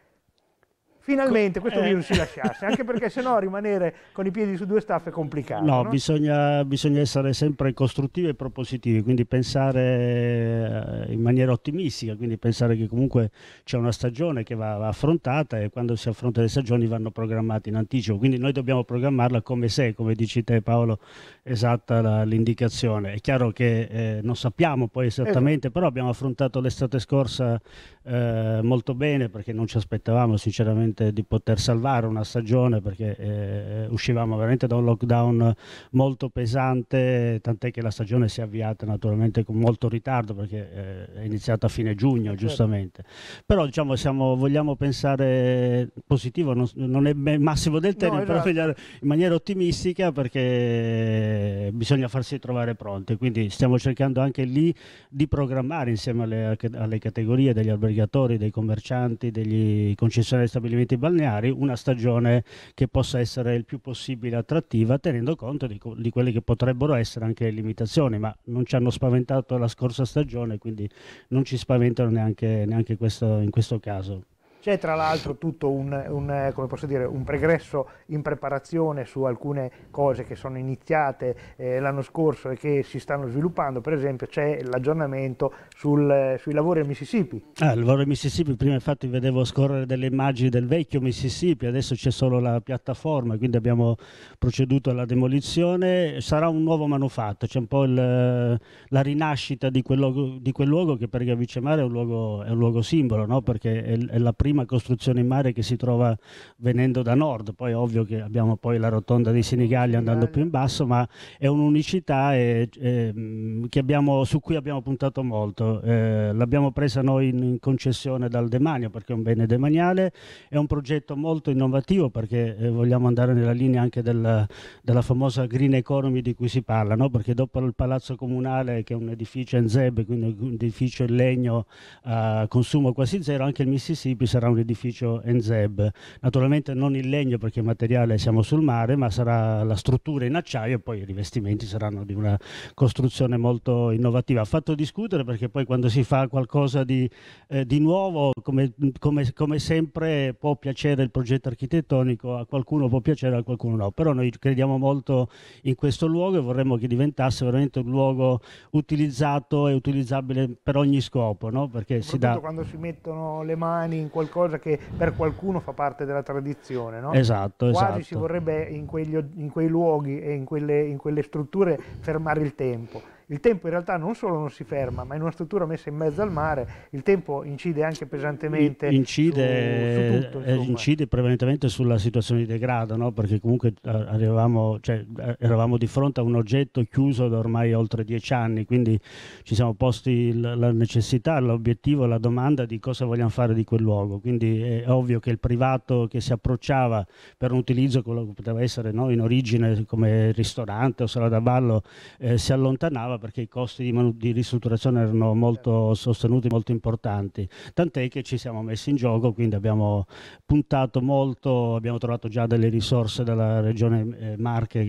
Finalmente questo eh. virus si lasciasse, anche perché sennò rimanere con i piedi su due staffe è complicato. No, no? Bisogna, bisogna, essere sempre costruttivi e propositivi, quindi pensare eh, in maniera ottimistica, quindi pensare che comunque c'è una stagione che va, affrontata e quando si affronta le stagioni vanno programmate in anticipo, quindi noi dobbiamo programmarla come se, come dici te Paolo, esatta la, l'indicazione. È chiaro che eh, non sappiamo poi esattamente, esatto. però abbiamo affrontato l'estate scorsa eh, molto bene perché non ci aspettavamo sinceramente veramente di poter salvare una stagione perché eh, uscivamo veramente da un lockdown molto pesante, tant'è che la stagione si è avviata naturalmente con molto ritardo perché eh, è iniziata a fine giugno eh, certo. giustamente. Certo. Però diciamo siamo, vogliamo pensare positivo, non, non è il massimo del tempo, no, però esatto. in maniera ottimistica perché bisogna farsi trovare pronti, quindi stiamo cercando anche lì di programmare insieme alle, alle categorie degli albergatori, dei commercianti, degli concessionari di stabilimenti siti balneari una stagione che possa essere il più possibile attrattiva, tenendo conto di, di quelle che potrebbero essere anche le limitazioni, ma non ci hanno spaventato la scorsa stagione, quindi non ci spaventano neanche, neanche questo, in questo caso. C'è tra l'altro tutto un, un, eh, dire, un, pregresso in preparazione su alcune cose che sono iniziate eh, l'anno scorso e che si stanno sviluppando, per esempio c'è l'aggiornamento eh, sui lavori al Mississippi. Ah, il lavoro al Mississippi, prima infatti vedevo scorrere delle immagini del vecchio Mississippi, adesso c'è solo la piattaforma, quindi abbiamo proceduto alla demolizione, sarà un nuovo manufatto, c'è un po' il, eh, la rinascita di quel, luogo, di quel, luogo, che per Gavicemare è un luogo, è un luogo simbolo, no? perché è, è la prima prima costruzione in mare che si trova venendo da nord, poi ovvio che abbiamo poi la rotonda di Senigalli andando più in basso, ma è un'unicità e, e, mm, abbiamo, su cui abbiamo puntato molto. Eh, l'abbiamo presa noi in, in, concessione dal demanio perché è un bene demaniale, è un progetto molto innovativo perché eh, vogliamo andare nella linea anche del, della famosa green economy di cui si parla, no? perché dopo il palazzo comunale che è un edificio in zeb, quindi un edificio in legno a eh, consumo quasi zero, anche il Mississippi sarà sarà un edificio Enzeb. Naturalmente non il legno perché il materiale siamo sul mare, ma sarà la struttura in acciaio e poi i rivestimenti saranno di una costruzione molto innovativa. Ha fatto discutere perché poi quando si fa qualcosa di, eh, di nuovo, come, come, come sempre può piacere il progetto architettonico, a qualcuno può piacere, a qualcuno no. Però noi crediamo molto in questo luogo e vorremmo che diventasse veramente un luogo utilizzato e utilizzabile per ogni scopo, no? perché si dà... quando si mettono le mani in qualcosa qualcosa che per qualcuno fa parte della tradizione, no? Esatto, Quasi esatto. si vorrebbe in, quegli, in, quei luoghi e in quelle, in quelle strutture fermare il tempo il tempo in realtà non solo non si ferma, ma in una struttura messa in mezzo al mare il tempo incide anche pesantemente incide, su, su tutto, eh, incide prevalentemente sulla situazione di degrado, no? perché comunque eh, arrivavamo, cioè, eh, eravamo di fronte a un oggetto chiuso da ormai oltre dieci anni, quindi ci siamo posti la necessità, l'obiettivo, la domanda di cosa vogliamo fare di quel luogo. Quindi è ovvio che il privato che si approcciava per un utilizzo, quello che poteva essere no? in origine come ristorante o sala da ballo, eh, si allontanava perché i costi di, di ristrutturazione erano molto sostenuti, molto importanti, tant'è che ci siamo messi in gioco, quindi abbiamo puntato molto, abbiamo trovato già delle risorse dalla regione eh, Marche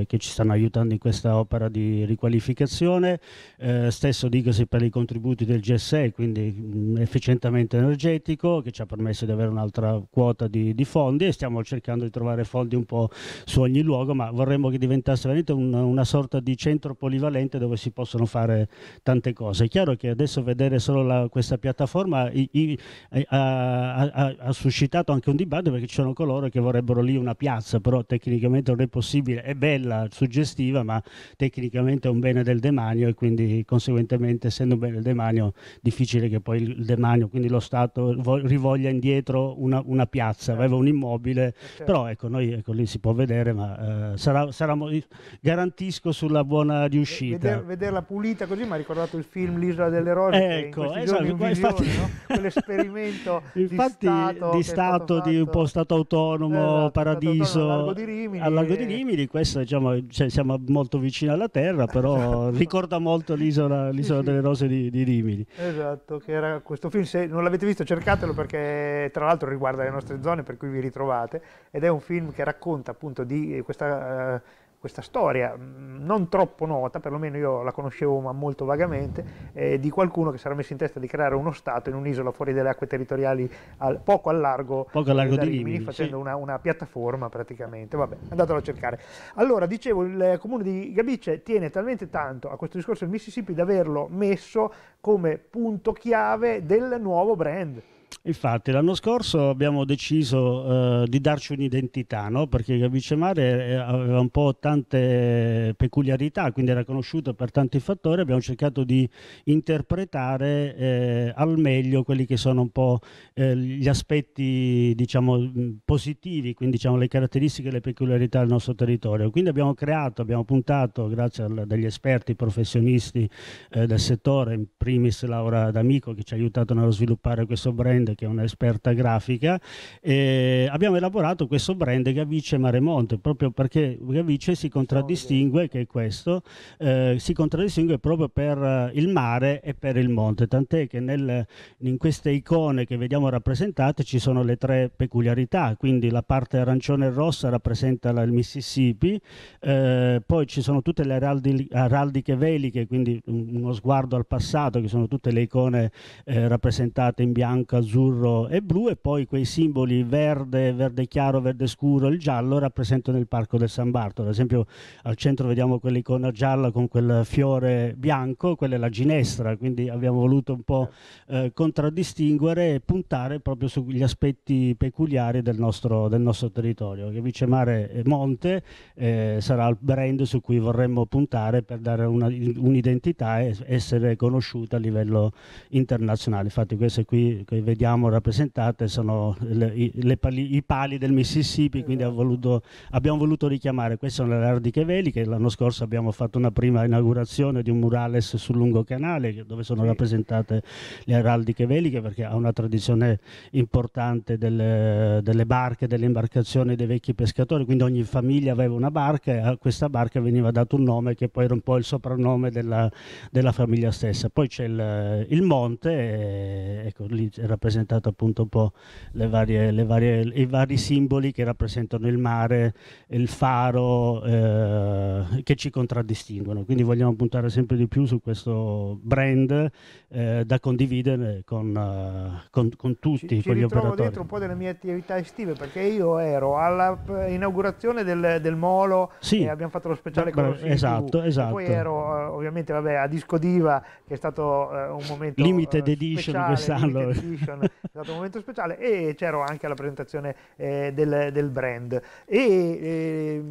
eh, che ci stanno aiutando in questa opera di riqualificazione, eh, stesso dicasi per i contributi del GSE, quindi mh, efficientamento energetico che ci ha permesso di avere un'altra quota di, di fondi e stiamo cercando di trovare fondi un po' su ogni luogo, ma vorremmo che diventasse veramente un, una sorta di centro polivalente dove dove si possono fare tante cose. È chiaro che adesso vedere solo la, questa piattaforma i, i, eh, ha, ha, ha, suscitato anche un dibattito perché ci sono coloro che vorrebbero lì una piazza, però tecnicamente non è possibile, è bella, suggestiva, ma tecnicamente è un bene del demanio e quindi conseguentemente essendo un bene del demanio difficile che poi il demanio, quindi lo Stato rivoglia indietro una, una piazza, certo. aveva un immobile, eh, certo. però ecco, noi, ecco, lì si può vedere, ma eh, sarà, sarà, garantisco sulla buona riuscita. Cioè, vederla, pulita così mi ha ricordato il film L'isola delle rose. Ecco, esatto, in visione, no? quell'esperimento infatti, di stato, di, stato di un po' stato autonomo, esatto, paradiso, stato autonomo, di Rimini, al largo di Rimini, questo diciamo, cioè, siamo molto vicini alla terra, però esatto. ricorda molto l'isola, l'isola sì, delle rose di, di, Rimini. Esatto, che era questo film, se non l'avete visto cercatelo perché tra l'altro riguarda le nostre zone per cui vi ritrovate ed è un film che racconta appunto di questa... Uh, questa storia mm, non troppo nota, perlomeno io la conoscevo ma molto vagamente, eh, di qualcuno che si era messo in testa di creare uno Stato in un'isola fuori dalle acque territoriali al, poco a largo, poco al largo di Rimini, Rimini facendo sì. una, una, piattaforma praticamente, vabbè andatelo a cercare. Allora dicevo il comune di Gabice tiene talmente tanto a questo discorso del Mississippi da averlo messo come punto chiave del nuovo brand. Infatti l'anno scorso abbiamo deciso eh, di darci un'identità, no? perché Vicemare eh, aveva un po' tante peculiarità, quindi era conosciuto per tanti fattori, abbiamo cercato di interpretare eh, al meglio quelli che sono un po' eh, gli aspetti diciamo, positivi, quindi diciamo, le caratteristiche e le peculiarità del nostro territorio. Quindi abbiamo creato, abbiamo puntato, grazie a degli esperti professionisti eh, del settore, in primis Laura D'Amico che ci ha aiutato nello sviluppare questo brand che è un'esperta grafica, e abbiamo elaborato questo brand Gavice Maremonte, proprio perché Gavice si contraddistingue, che è questo, eh, si contraddistingue proprio per eh, il mare e per il monte, tant'è che nel, in queste icone che vediamo rappresentate ci sono le tre peculiarità, quindi la parte arancione e rossa rappresenta il Mississippi, eh, poi ci sono tutte le araldi, araldiche veliche, quindi uno sguardo al passato, che sono tutte le icone eh, rappresentate in bianco, azzurro, azzurro e blu e poi quei simboli verde, verde chiaro, verde scuro, il giallo rappresentano il Parco del San Bartolo. Ad esempio al centro vediamo quell'icona gialla con quel fiore bianco, quella è la ginestra, quindi abbiamo voluto un po' eh, contraddistinguere e puntare proprio sugli aspetti peculiari del nostro, del nostro territorio. Che Vicemare e Monte eh, sarà il brand su cui vorremmo puntare per dare un'identità e essere conosciuta a livello internazionale. Infatti questo qui vediamo abbiamo rappresentate sono le, le pali, i pali del Mississippi, quindi voluto, abbiamo voluto richiamare. Queste sono le ardiche veli che l'anno scorso abbiamo fatto una prima inaugurazione di un murales sul lungo canale dove sono rappresentate le araldiche veliche perché ha una tradizione importante delle, delle barche, delle imbarcazioni dei vecchi pescatori, quindi ogni famiglia aveva una barca e a questa barca veniva dato un nome che poi era un po' il soprannome della, della famiglia stessa. Poi c'è il, il monte, e, ecco, lì è rappresentato rappresentato appunto un po' le varie, le varie, i vari simboli che rappresentano il mare, il faro eh, che ci contraddistinguono. Quindi vogliamo puntare sempre di più su questo brand eh, da condividere con, uh, con, con tutti, ci, con ci gli operatori. dentro un po' delle mie attività estive perché io ero all'inaugurazione del, del, molo sì. e abbiamo fatto lo speciale con lo Esatto, esatto. poi ero eh, ovviamente vabbè, a Disco Diva che è stato uh, un momento... Limited uh, edition quest'anno. Edition, è stato un momento speciale e c'ero anche alla presentazione eh, del, del, brand. E eh,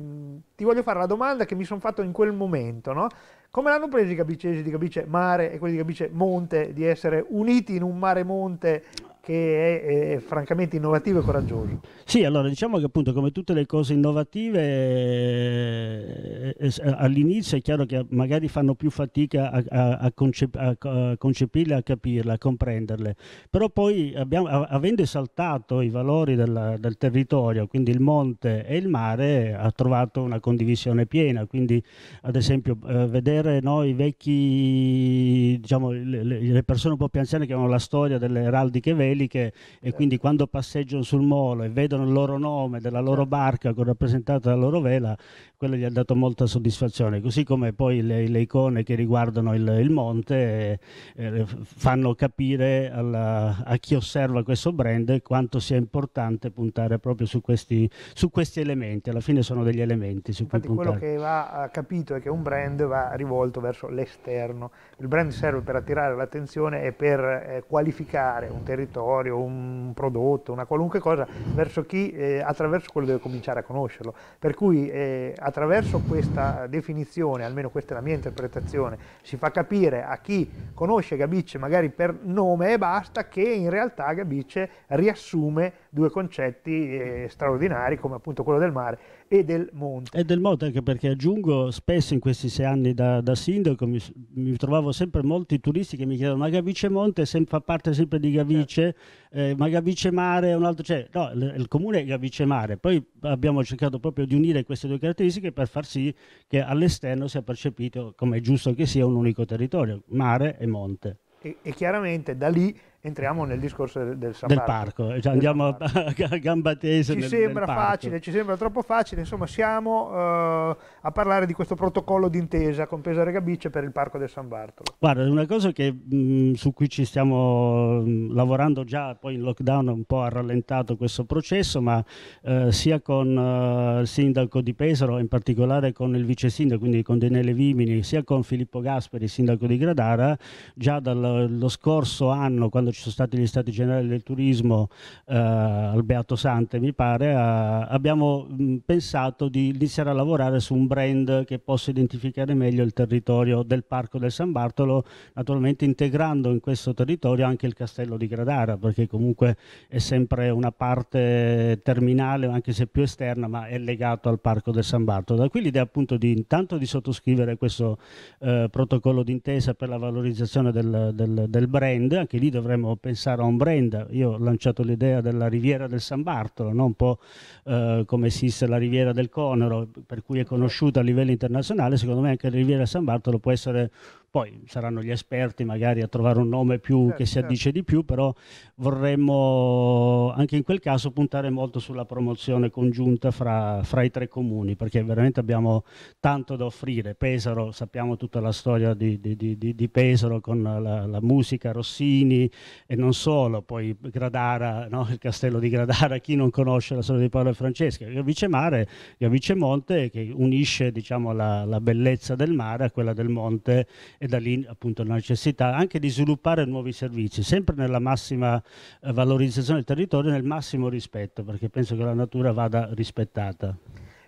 ti voglio fare la domanda che mi sono fatto in quel momento, no? Come l'hanno preso i gabicesi di Gabice Mare e quelli di Gabice Monte di essere uniti in un mare monte che è, è, francamente innovativo e coraggioso. Sì, allora diciamo che appunto come tutte le cose innovative eh, eh, eh all'inizio è chiaro che magari fanno più fatica a, a, a, concep a, concepirle, a capirle, a comprenderle, però poi abbiamo, avendo esaltato i valori della, del territorio, quindi il monte e il mare, ha trovato una condivisione piena, quindi ad esempio eh, vedere noi vecchi, diciamo le, le persone un po' più anziane che hanno la storia delle eraldiche vele, quelli e quindi quando passeggiano sul molo e vedono il loro nome della loro certo. barca con rappresentata la loro vela, quello gli ha dato molta soddisfazione, così come poi le, le icone che riguardano il, il monte eh, eh fanno capire alla, a chi osserva questo brand quanto sia importante puntare proprio su questi, su questi elementi, alla fine sono degli elementi su Infatti cui puntare. Quello che va eh, capito è che un brand va rivolto verso l'esterno, il brand serve per attirare l'attenzione e per eh, qualificare un territorio laboratorio, un prodotto, una qualunque cosa, verso chi eh, attraverso quello deve cominciare a conoscerlo. Per cui eh, attraverso questa definizione, almeno questa è la mia interpretazione, si fa capire a chi conosce Gabice magari per nome e basta che in realtà Gabice riassume due concetti eh, straordinari come appunto quello del mare e del monte. E del monte anche perché aggiungo spesso in questi sei anni da, da sindaco mi, mi, trovavo sempre molti turisti che mi chiedevano ma Gavice Monte sem- fa parte sempre di Gavice, certo. eh, ma Gavice Mare è un altro, cioè no, il, il comune è Gavice Mare, poi abbiamo cercato proprio di unire queste due caratteristiche per far sì che all'esterno sia percepito come è giusto che sia un unico territorio, mare e monte. e, e chiaramente da lì entriamo nel discorso del, del, del parco, eh, cioè andiamo parco. a gamba tesa. Ci nel, sembra nel facile, ci sembra troppo facile, insomma siamo uh, a parlare di questo protocollo d'intesa con Pesare Gabice per il parco del San Bartolo. Guarda, è una cosa che, mh, mm, su cui ci stiamo mh, mm, lavorando già, poi il lockdown un po' ha rallentato questo processo, ma eh, sia con eh, il sindaco di Pesaro, in particolare con il vice sindaco, quindi con Daniele Vimini, sia con Filippo Gasperi, sindaco di Gradara, già dallo scorso anno quando ci sono stati gli stati generali del turismo, eh, Alberto Sante mi pare, a, eh, abbiamo mh, pensato di iniziare a lavorare su un brand che possa identificare meglio il territorio del Parco del San Bartolo, naturalmente integrando in questo territorio anche il Castello di Gradara, perché comunque è sempre una parte terminale, anche se più esterna, ma è legato al Parco del San Bartolo. Da qui l'idea appunto di intanto di sottoscrivere questo eh, protocollo d'intesa per la valorizzazione del, del, del brand, anche lì dovremmo potremmo pensare a un brand. Io ho lanciato l'idea della riviera del San Bartolo, non un po' eh, come esiste la riviera del Conero, per cui è conosciuta a livello internazionale. Secondo me anche la riviera del San Bartolo può essere poi saranno gli esperti magari a trovare un nome più certo, che si certo. addice certo. di più, però vorremmo anche in quel caso puntare molto sulla promozione congiunta fra, fra i tre comuni, perché veramente abbiamo tanto da offrire. Pesaro, sappiamo tutta la storia di, di, di, di Pesaro con la, la, musica, Rossini e non solo, poi Gradara, no? il castello di Gradara, chi non conosce la storia di Paolo e Francesca, Mare, Gavicemare, Gavicemonte che unisce diciamo, la, la, bellezza del mare a quella del monte e da lì appunto la necessità anche di sviluppare nuovi servizi, sempre nella massima eh, valorizzazione del territorio, e nel massimo rispetto, perché penso che la natura vada rispettata.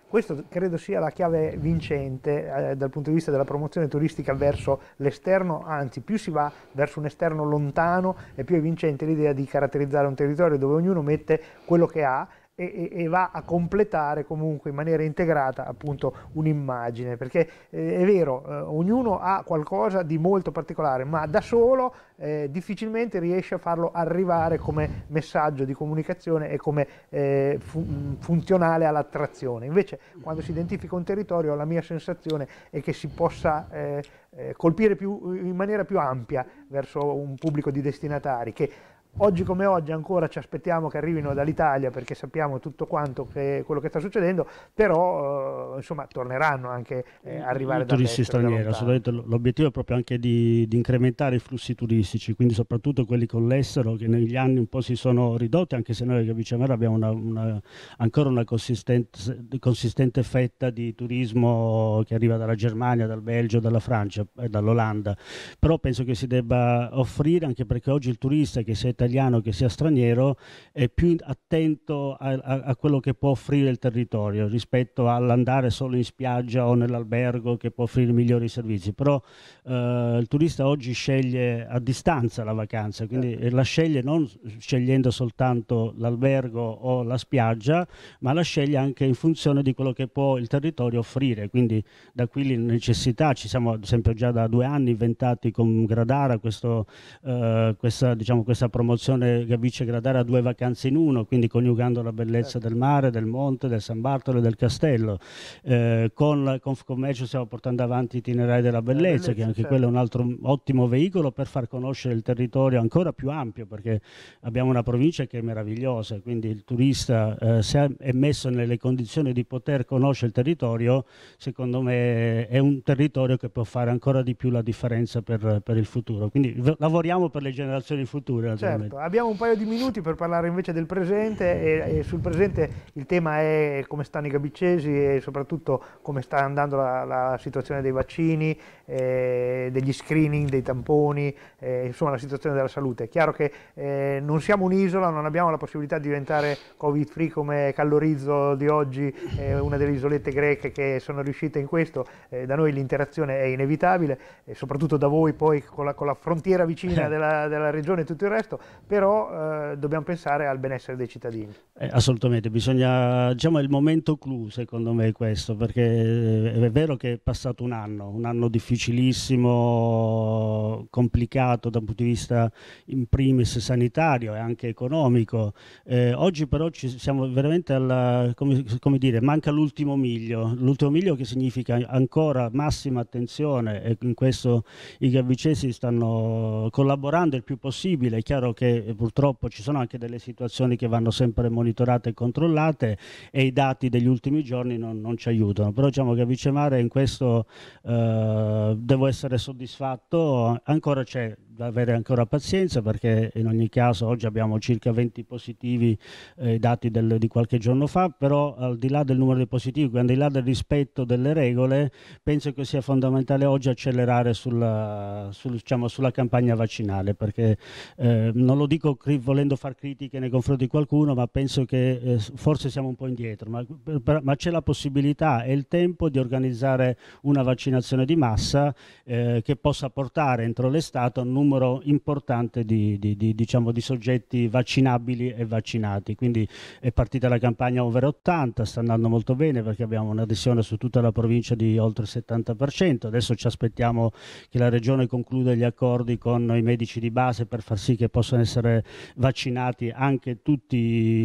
Questo credo sia la chiave vincente eh, dal punto di vista della promozione turistica verso l'esterno, anzi più si va verso un esterno lontano e più è vincente l'idea di caratterizzare un territorio dove ognuno mette quello che ha e, e, va a completare comunque in maniera integrata appunto un'immagine perché eh, è vero eh, ognuno ha qualcosa di molto particolare ma da solo eh, difficilmente riesce a farlo arrivare come messaggio di comunicazione e come eh, fun mm, funzionale all'attrazione invece quando si identifica un territorio la mia sensazione è che si possa eh, eh, colpire più, in maniera più ampia verso un pubblico di destinatari che Oggi come oggi ancora ci aspettiamo che arrivino dall'Italia perché sappiamo tutto quanto che, quello che sta succedendo, però eh, insomma torneranno anche eh, arrivare I da turisti stranieri. Da l'obiettivo è proprio anche di, di, incrementare i flussi turistici, quindi soprattutto quelli con l'estero che negli anni un po' si sono ridotti, anche se noi a Vicemera abbiamo una, una, ancora una consistente, consistente, fetta di turismo che arriva dalla Germania, dal Belgio, dalla Francia e dall'Olanda, però penso che si debba offrire anche perché oggi il turista che si è italiano che sia straniero è più attento a, a, a quello che può offrire il territorio rispetto all'andare solo in spiaggia o nell'albergo che può offrire migliori servizi. Però eh, il turista oggi sceglie a distanza la vacanza, quindi certo. la sceglie non scegliendo soltanto l'albergo o la spiaggia, ma la sceglie anche in funzione di quello che può il territorio offrire. Quindi da qui le necessità, ci siamo ad esempio già da due anni inventati con Gradara questo, eh, questa, diciamo, questa promozione mozione che vice gradare a due vacanze in uno, quindi coniugando la bellezza certo. del mare, del monte, del San Bartolo e del castello. Eh, con Confcommercio stiamo portando avanti itinerari della bellezza, bellezza che anche certo. quello è un certo. altro ottimo veicolo per far conoscere il territorio ancora più ampio, perché abbiamo una provincia che è meravigliosa, quindi il turista eh, se è messo nelle condizioni di poter conoscere il territorio, secondo me è un territorio che può fare ancora di più la differenza per, per il futuro. Quindi lavoriamo per le generazioni future. Certo. Certo. Abbiamo un paio di minuti per parlare invece del presente e, e, sul presente il tema è come stanno i gabicesi e soprattutto come sta andando la, la situazione dei vaccini eh, degli screening, dei tamponi, eh, insomma la situazione della salute. È chiaro che eh, non siamo un'isola, non abbiamo la possibilità di diventare covid free come Callorizzo di oggi, eh, una delle isolette greche che sono riuscite in questo, eh, da noi l'interazione è inevitabile, soprattutto da voi poi con la, con la frontiera vicina della, della, regione e tutto il resto, però dobbiamo pensare al benessere dei cittadini. assolutamente, bisogna, diciamo è il momento clou secondo me questo, perché è vero che è passato un anno, un anno difficile, difficilissimo, complicato dal punto di vista in primis sanitario e anche economico. Eh, oggi però ci siamo veramente al, come, come dire, manca l'ultimo miglio, l'ultimo miglio che significa ancora massima attenzione e in questo i gabicesi stanno collaborando il più possibile. È chiaro che eh, purtroppo ci sono anche delle situazioni che vanno sempre monitorate e controllate e i dati degli ultimi giorni non, non ci aiutano, però diciamo che Vicemare in questo eh, devo essere soddisfatto, ancora c'è da avere ancora pazienza perché in ogni caso oggi abbiamo circa 20 positivi eh, dati del, di qualche giorno fa, però al di là del numero dei positivi, al di là del rispetto delle regole, penso che sia fondamentale oggi accelerare sulla, sul, diciamo, sulla campagna vaccinale perché eh, non lo dico volendo far critiche nei confronti di qualcuno, ma penso che eh, forse siamo un po' indietro, ma, per, ma c'è la possibilità e il tempo di organizzare una vaccinazione di massa eh, che possa portare entro l'estate un numero numero importante di, di, di, diciamo, di, soggetti vaccinabili e vaccinati. Quindi è partita la campagna over 80, sta andando molto bene perché abbiamo un'adesione su tutta la provincia di oltre il 70%. Adesso ci aspettiamo che la Regione concluda gli accordi con i medici di base per far sì che possano essere vaccinati anche tutti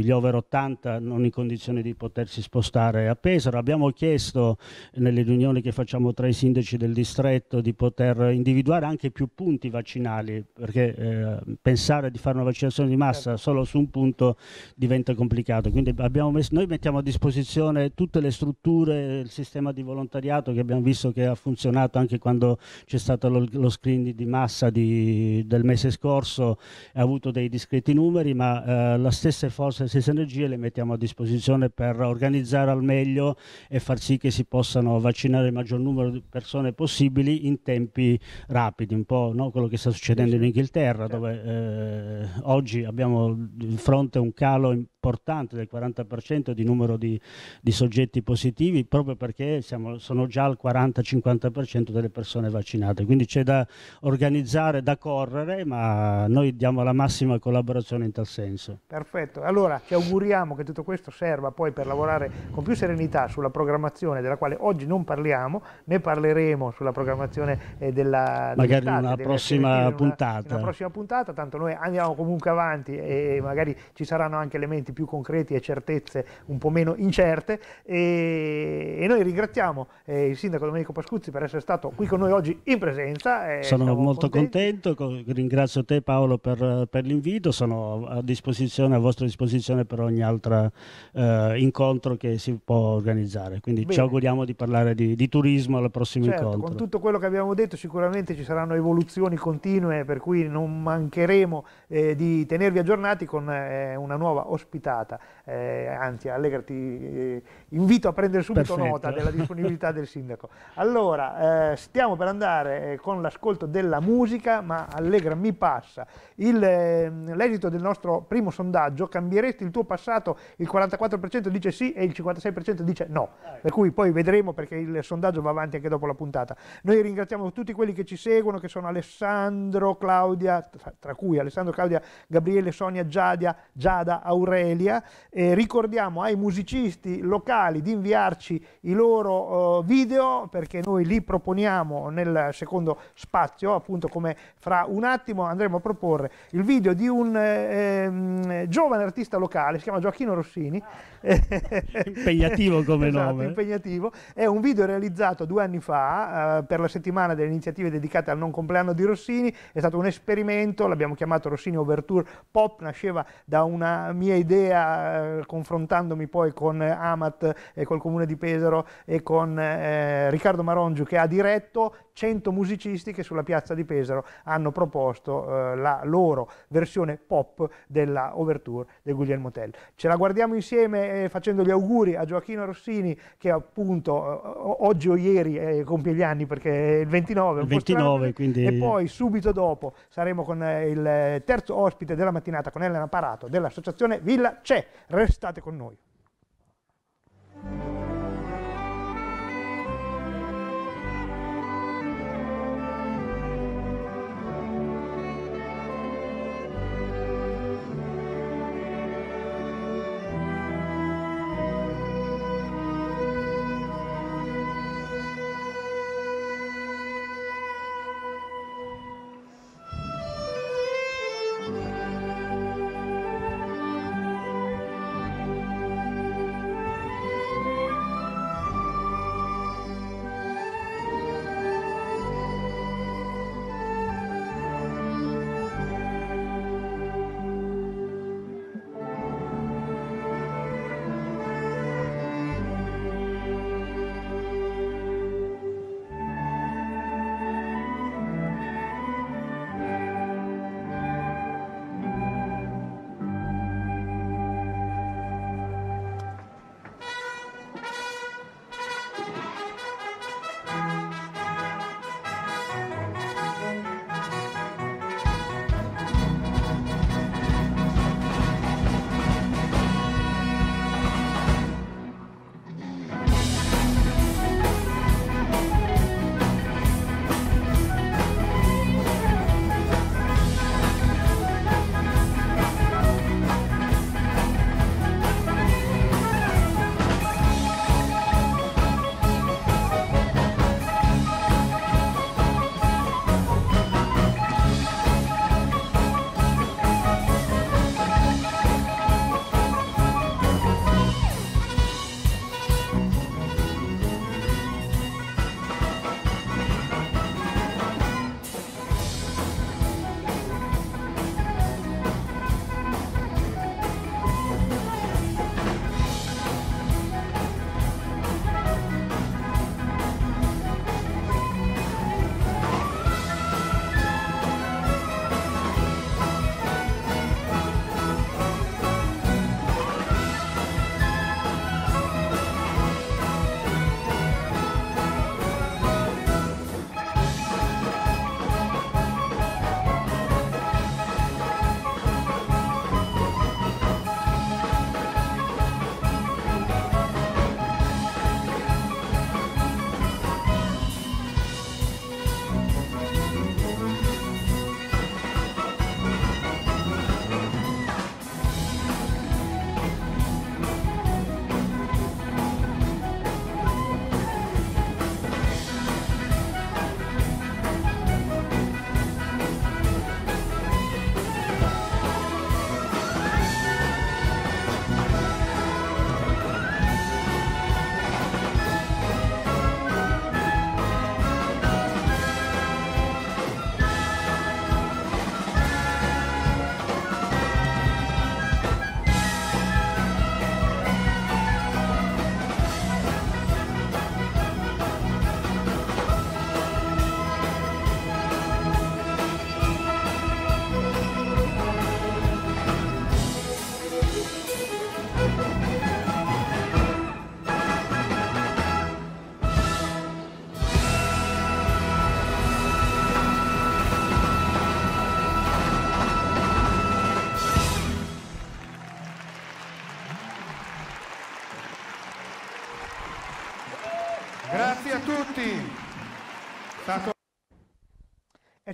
gli over 80 non in condizione di potersi spostare a Pesaro. Abbiamo chiesto nelle riunioni che facciamo tra i sindaci del distretto di poter individuare anche più punti vaccinati nazionali, perché eh, pensare di fare una vaccinazione di massa certo. solo su un punto diventa complicato. Quindi messo, noi mettiamo a disposizione tutte le strutture, il sistema di volontariato che abbiamo visto che ha funzionato anche quando c'è stato lo, lo screening di massa di, del mese scorso, ha avuto dei discreti numeri, ma eh, la stessa forza, le stesse energie le mettiamo a disposizione per organizzare al meglio e far sì che si possano vaccinare il maggior numero di persone possibili in tempi rapidi, un po' no? quello che sta succedendo in Inghilterra, dove eh, oggi abbiamo di fronte un calo importante del 40% di numero di, di, soggetti positivi proprio perché siamo, sono già al 40-50% delle persone vaccinate. Quindi c'è da organizzare, da correre, ma noi diamo la massima collaborazione in tal senso. Perfetto, allora ci auguriamo che tutto questo serva poi per lavorare con più serenità sulla programmazione della quale oggi non parliamo, ne parleremo sulla programmazione eh, della... Magari una prossima una, puntata. Una prossima puntata, tanto noi andiamo comunque avanti e magari ci saranno anche elementi più concreti e certezze un po' meno incerte e, e noi ringraziamo eh, il sindaco Domenico Pascuzzi per essere stato qui con noi oggi in presenza. Eh, sono molto contenti. contento, ringrazio te Paolo per, per l'invito, sono a, disposizione, a vostra disposizione per ogni altro eh, incontro che si può organizzare, quindi Bene. ci auguriamo di parlare di, di turismo al prossimo certo, incontro. Con tutto quello che abbiamo detto sicuramente ci saranno evoluzioni continue per cui non mancheremo eh, di tenervi aggiornati con eh, una nuova ospitalità limitata, eh, anzi Allegra ti eh, invito a prendere subito Perfetto. nota della disponibilità del sindaco. Allora, eh, stiamo per andare eh, con l'ascolto della musica, ma Allegra mi passa ehm, l'esito del nostro primo sondaggio, cambieresti il tuo passato, il 44% dice sì e il 56% dice no, per cui poi vedremo perché il sondaggio va avanti anche dopo la puntata. Noi ringraziamo tutti quelli che ci seguono, che sono Alessandro, Claudia, tra cui Alessandro, Claudia, Gabriele, Sonia, Giadia, Giada, Aurelio, Cornelia, eh, ricordiamo ai musicisti locali di inviarci i loro eh, video perché noi li proponiamo nel secondo spazio, appunto come fra un attimo andremo a proporre il video di un ehm, giovane artista locale, si chiama Gioacchino Rossini. impegnativo come esatto, nome. impegnativo. È un video realizzato due anni fa eh, per la settimana delle iniziative dedicate al non compleanno di Rossini, è stato un esperimento, l'abbiamo chiamato Rossini Overture Pop, nasceva da una mia idea idea, eh, confrontandomi poi con Amat e col Comune di Pesaro e con eh, Riccardo Marongiu che ha diretto 100 musicisti che sulla piazza di Pesaro hanno proposto eh, la loro versione pop della overture del Guglielmo Tell. Ce la guardiamo insieme eh, facendo gli auguri a Gioacchino Rossini che appunto oggi o ieri eh, compie gli anni perché è il 29, il 29 quindi... e poi subito dopo saremo con eh, il terzo ospite della mattinata con Elena Parato dell'associazione Villa Nutella c'è, restate con noi.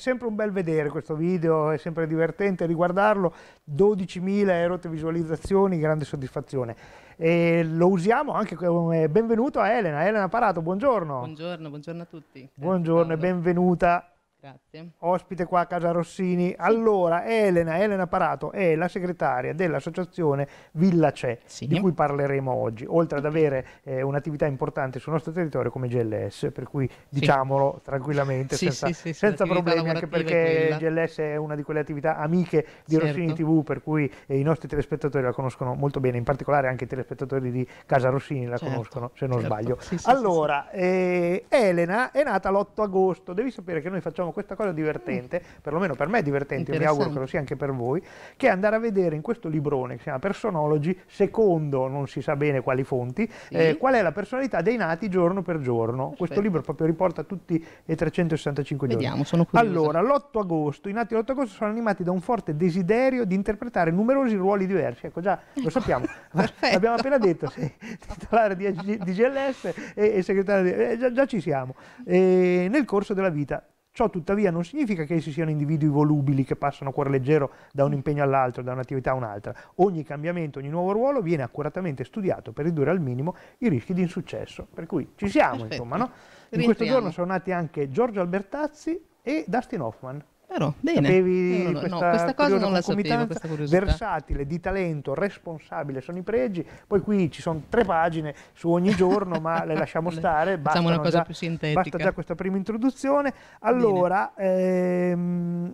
sempre un bel vedere questo video, è sempre divertente riguardarlo, 12.000 euro di visualizzazioni, grande soddisfazione. E lo usiamo anche come benvenuto a Elena. Elena Parato, buongiorno. Buongiorno, buongiorno a tutti. Buongiorno e benvenuta Grazie. Ospite qua a Casa Rossini. Sì. Allora, Elena, Elena Parato è la segretaria dell'associazione Villa C'è, sì. di cui parleremo oggi, oltre ad avere eh, un'attività importante sul nostro territorio come GLS, per cui diciamolo sì. tranquillamente, senza, senza problemi, anche perché GLS è una di quelle attività amiche di certo. Rossini TV, per cui eh, i nostri telespettatori la conoscono molto bene, in particolare anche i telespettatori di Casa Rossini la certo. conoscono, se non certo. sbaglio. allora, eh, Elena è nata l'8 agosto, devi sapere che noi facciamo trovano questa cosa divertente, perlomeno per me è divertente, mi auguro che lo sia anche per voi, che è andare a vedere in questo librone che si chiama Personology, secondo non si sa bene quali fonti, sì. eh, qual è la personalità dei nati giorno per giorno. Perfetto. Questo libro proprio riporta tutti e 365 Vediamo, sono Sono allora, l'8 agosto, i nati l'8 agosto sono animati da un forte desiderio di interpretare numerosi ruoli diversi, ecco già lo ecco, sappiamo, l'abbiamo appena detto, sei titolare di, di GLS e, e segretario di... Eh, già, già, ci siamo, eh, nel corso della vita. Ciò tuttavia non significa che essi siano individui volubili che passano a cuore leggero da un mm. impegno all'altro, da un'attività a un'altra. Ogni cambiamento, ogni nuovo ruolo viene accuratamente studiato per ridurre al minimo i rischi di insuccesso. Per cui ci siamo, Perfetto. insomma. No? In questo giorno sono nati anche Giorgio Albertazzi e Dustin Hoffman. Però, bene. Sapevi no, questa, no, questa cosa non la sapevo, questa curiosità. Versatile, di talento, responsabile sono i pregi. Poi qui ci sono tre pagine su ogni giorno, ma le lasciamo stare. Facciamo una cosa già, più sintetica. Basta già questa prima introduzione. Allora, ehm,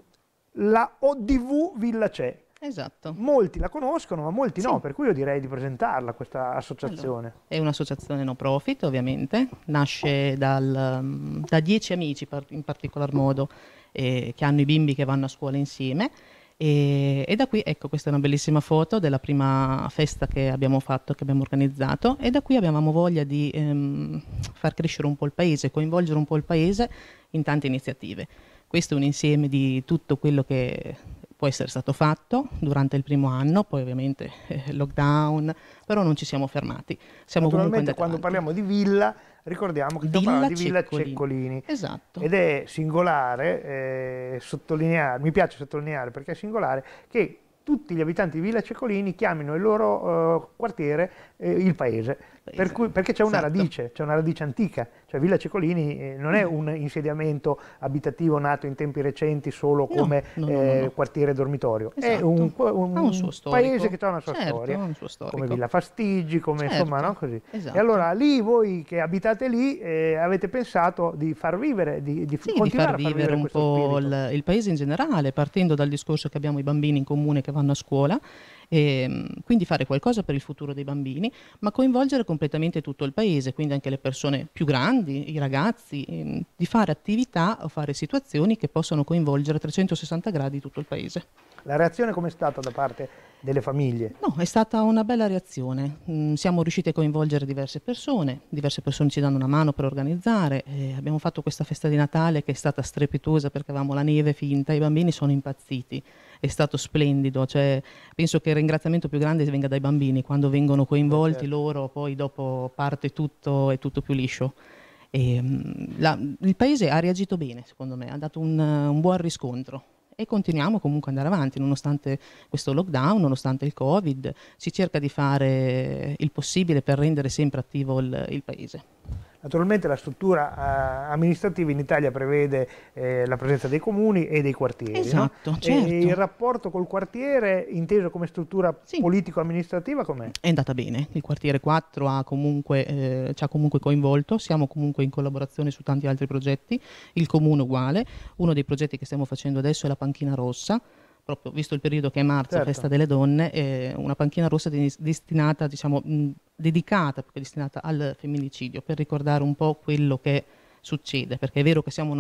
la ODV Villa c'è Esatto. Molti la conoscono, ma molti sì. no, per cui io direi di presentarla questa associazione. Allora, è un'associazione no profit, ovviamente, nasce dal, mm, da dieci amici in particolar modo eh, che hanno i bimbi che vanno a scuola insieme. E, e, da qui, ecco, questa è una bellissima foto della prima festa che abbiamo fatto, che abbiamo organizzato, e da qui abbiamo voglia di ehm, far crescere un po' il paese, coinvolgere un po' il paese in tante iniziative. Questo è un insieme di tutto quello che può essere stato fatto durante il primo anno, poi ovviamente eh, lockdown, però non ci siamo fermati. Siamo Naturalmente quando parliamo di villa ricordiamo che stiamo parlando di Villa Ceccolini. Ceccolini. Esatto. Ed è singolare eh, sottolineare, mi piace sottolineare perché è singolare, che tutti gli abitanti di Villa Ceccolini chiamino il loro eh, quartiere eh, il paese, per cui, perché c'è una esatto. radice, c'è una radice antica, cioè Villa Cecolini eh, non è mm. un insediamento abitativo nato in tempi recenti solo come no, no, no, eh, quartiere dormitorio, esatto. è un, un, un paese che ha una sua certo, storia, un come Villa Fastigi, come certo. insomma no? così. Esatto. E allora lì voi che abitate lì eh, avete pensato di far vivere, di, di sì, continuare di far vivere, far vivere un po' il, il paese in generale, partendo dal discorso che abbiamo i bambini in comune che vanno a scuola e, ehm, quindi fare qualcosa per il futuro dei bambini, ma coinvolgere completamente tutto il paese, quindi anche le persone più grandi, i ragazzi, ehm, di fare attività o fare situazioni che possano coinvolgere a 360 gradi tutto il paese. La reazione com'è stata da parte delle famiglie? No, è stata una bella reazione. Mm, siamo riusciti a coinvolgere diverse persone, diverse persone ci danno una mano per organizzare. Eh, abbiamo fatto questa festa di Natale che è stata strepitosa perché avevamo la neve finta, i bambini sono impazziti. È stato splendido, cioè, penso che il ringraziamento più grande venga dai bambini, quando vengono coinvolti eh, certo. loro, poi dopo parte tutto, è tutto più liscio. E, mm, la, il paese ha reagito bene, secondo me, ha dato un, un buon riscontro e continuiamo comunque ad andare avanti nonostante questo lockdown, nonostante il Covid, si cerca di fare il possibile per rendere sempre attivo il, il paese. Naturalmente la struttura eh, amministrativa in Italia prevede eh, la presenza dei comuni e dei quartieri. Esatto, no? certo. E il rapporto col quartiere, inteso come struttura sì. politico-amministrativa, com'è? È andata bene. Il quartiere 4 ha comunque, eh, ci ha comunque coinvolto, siamo comunque in collaborazione su tanti altri progetti, il comune uguale. Uno dei progetti che stiamo facendo adesso è la panchina rossa proprio visto il periodo che è marzo, certo. festa delle donne, eh, una panchina rossa destinata diciamo, mh, dedicata, perché destinata al femminicidio, per ricordare un po' quello che succede, perché è vero che siamo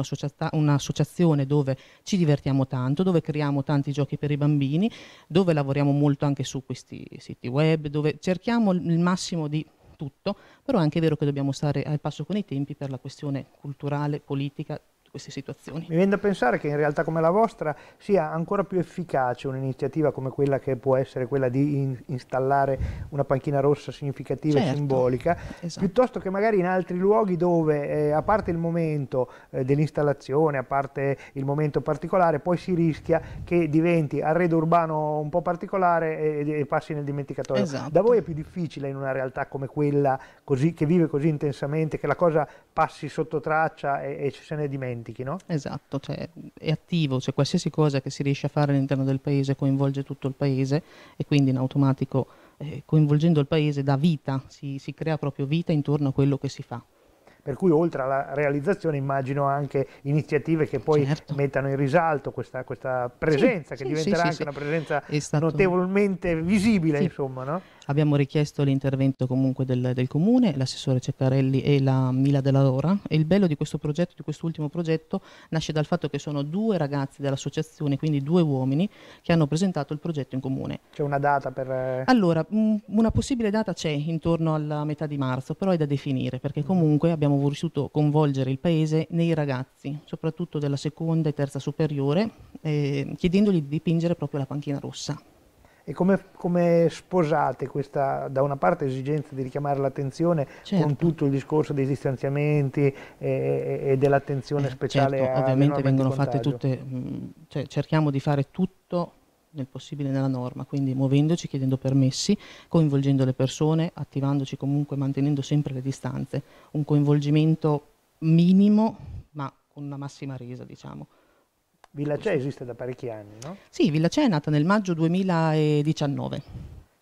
un'associazione dove ci divertiamo tanto, dove creiamo tanti giochi per i bambini, dove lavoriamo molto anche su questi siti web, dove cerchiamo il massimo di tutto, però è anche vero che dobbiamo stare al passo con i tempi per la questione culturale, politica, queste situazioni. Mi viene da pensare che in realtà come la vostra sia ancora più efficace un'iniziativa come quella che può essere quella di in installare una panchina rossa significativa certo, e simbolica, esatto. piuttosto che magari in altri luoghi dove eh, a parte il momento eh, dell'installazione, a parte il momento particolare, poi si rischia che diventi arredo urbano un po' particolare e, e passi nel dimenticatoio. Esatto. Da voi è più difficile in una realtà come quella così, che vive così intensamente, che la cosa passi sotto traccia e, e se ne dimentica autentichi, no? Esatto, cioè, è attivo, cioè qualsiasi cosa che si riesce a fare all'interno del paese coinvolge tutto il paese e quindi in automatico eh, coinvolgendo il paese dà vita, si, si crea proprio vita intorno a quello che si fa per cui oltre alla realizzazione immagino anche iniziative che poi certo. mettano in risalto questa, questa presenza sì, che sì, diventerà sì, anche una presenza notevolmente visibile insomma no? Abbiamo richiesto l'intervento comunque del, del comune, l'assessore Ceccarelli e la Mila della Rora e il bello di questo progetto, di quest'ultimo progetto, nasce dal fatto che sono due ragazzi dell'associazione, quindi due uomini, che hanno presentato il progetto in comune. C'è una data per... Eh, allora, mm, una possibile data c'è intorno alla metà di marzo, però è da definire perché mm. comunque abbiamo voluto coinvolgere il paese nei ragazzi, soprattutto della seconda e terza superiore, eh, chiedendogli di dipingere proprio la panchina rossa. E come, come, sposate questa, da una parte, esigenza di richiamare l'attenzione certo. con tutto il discorso dei distanziamenti e, e dell'attenzione eh, speciale? Certo, ovviamente vengono fatte tutte, mm, cioè, cerchiamo di fare tutto nel possibile nella norma, quindi muovendoci, chiedendo permessi, coinvolgendo le persone, attivandoci comunque, mantenendo sempre le distanze, un coinvolgimento minimo ma con una massima resa, diciamo. Villa Cè esiste da parecchi anni, no? Sì, Villa Cè è nata nel maggio 2019.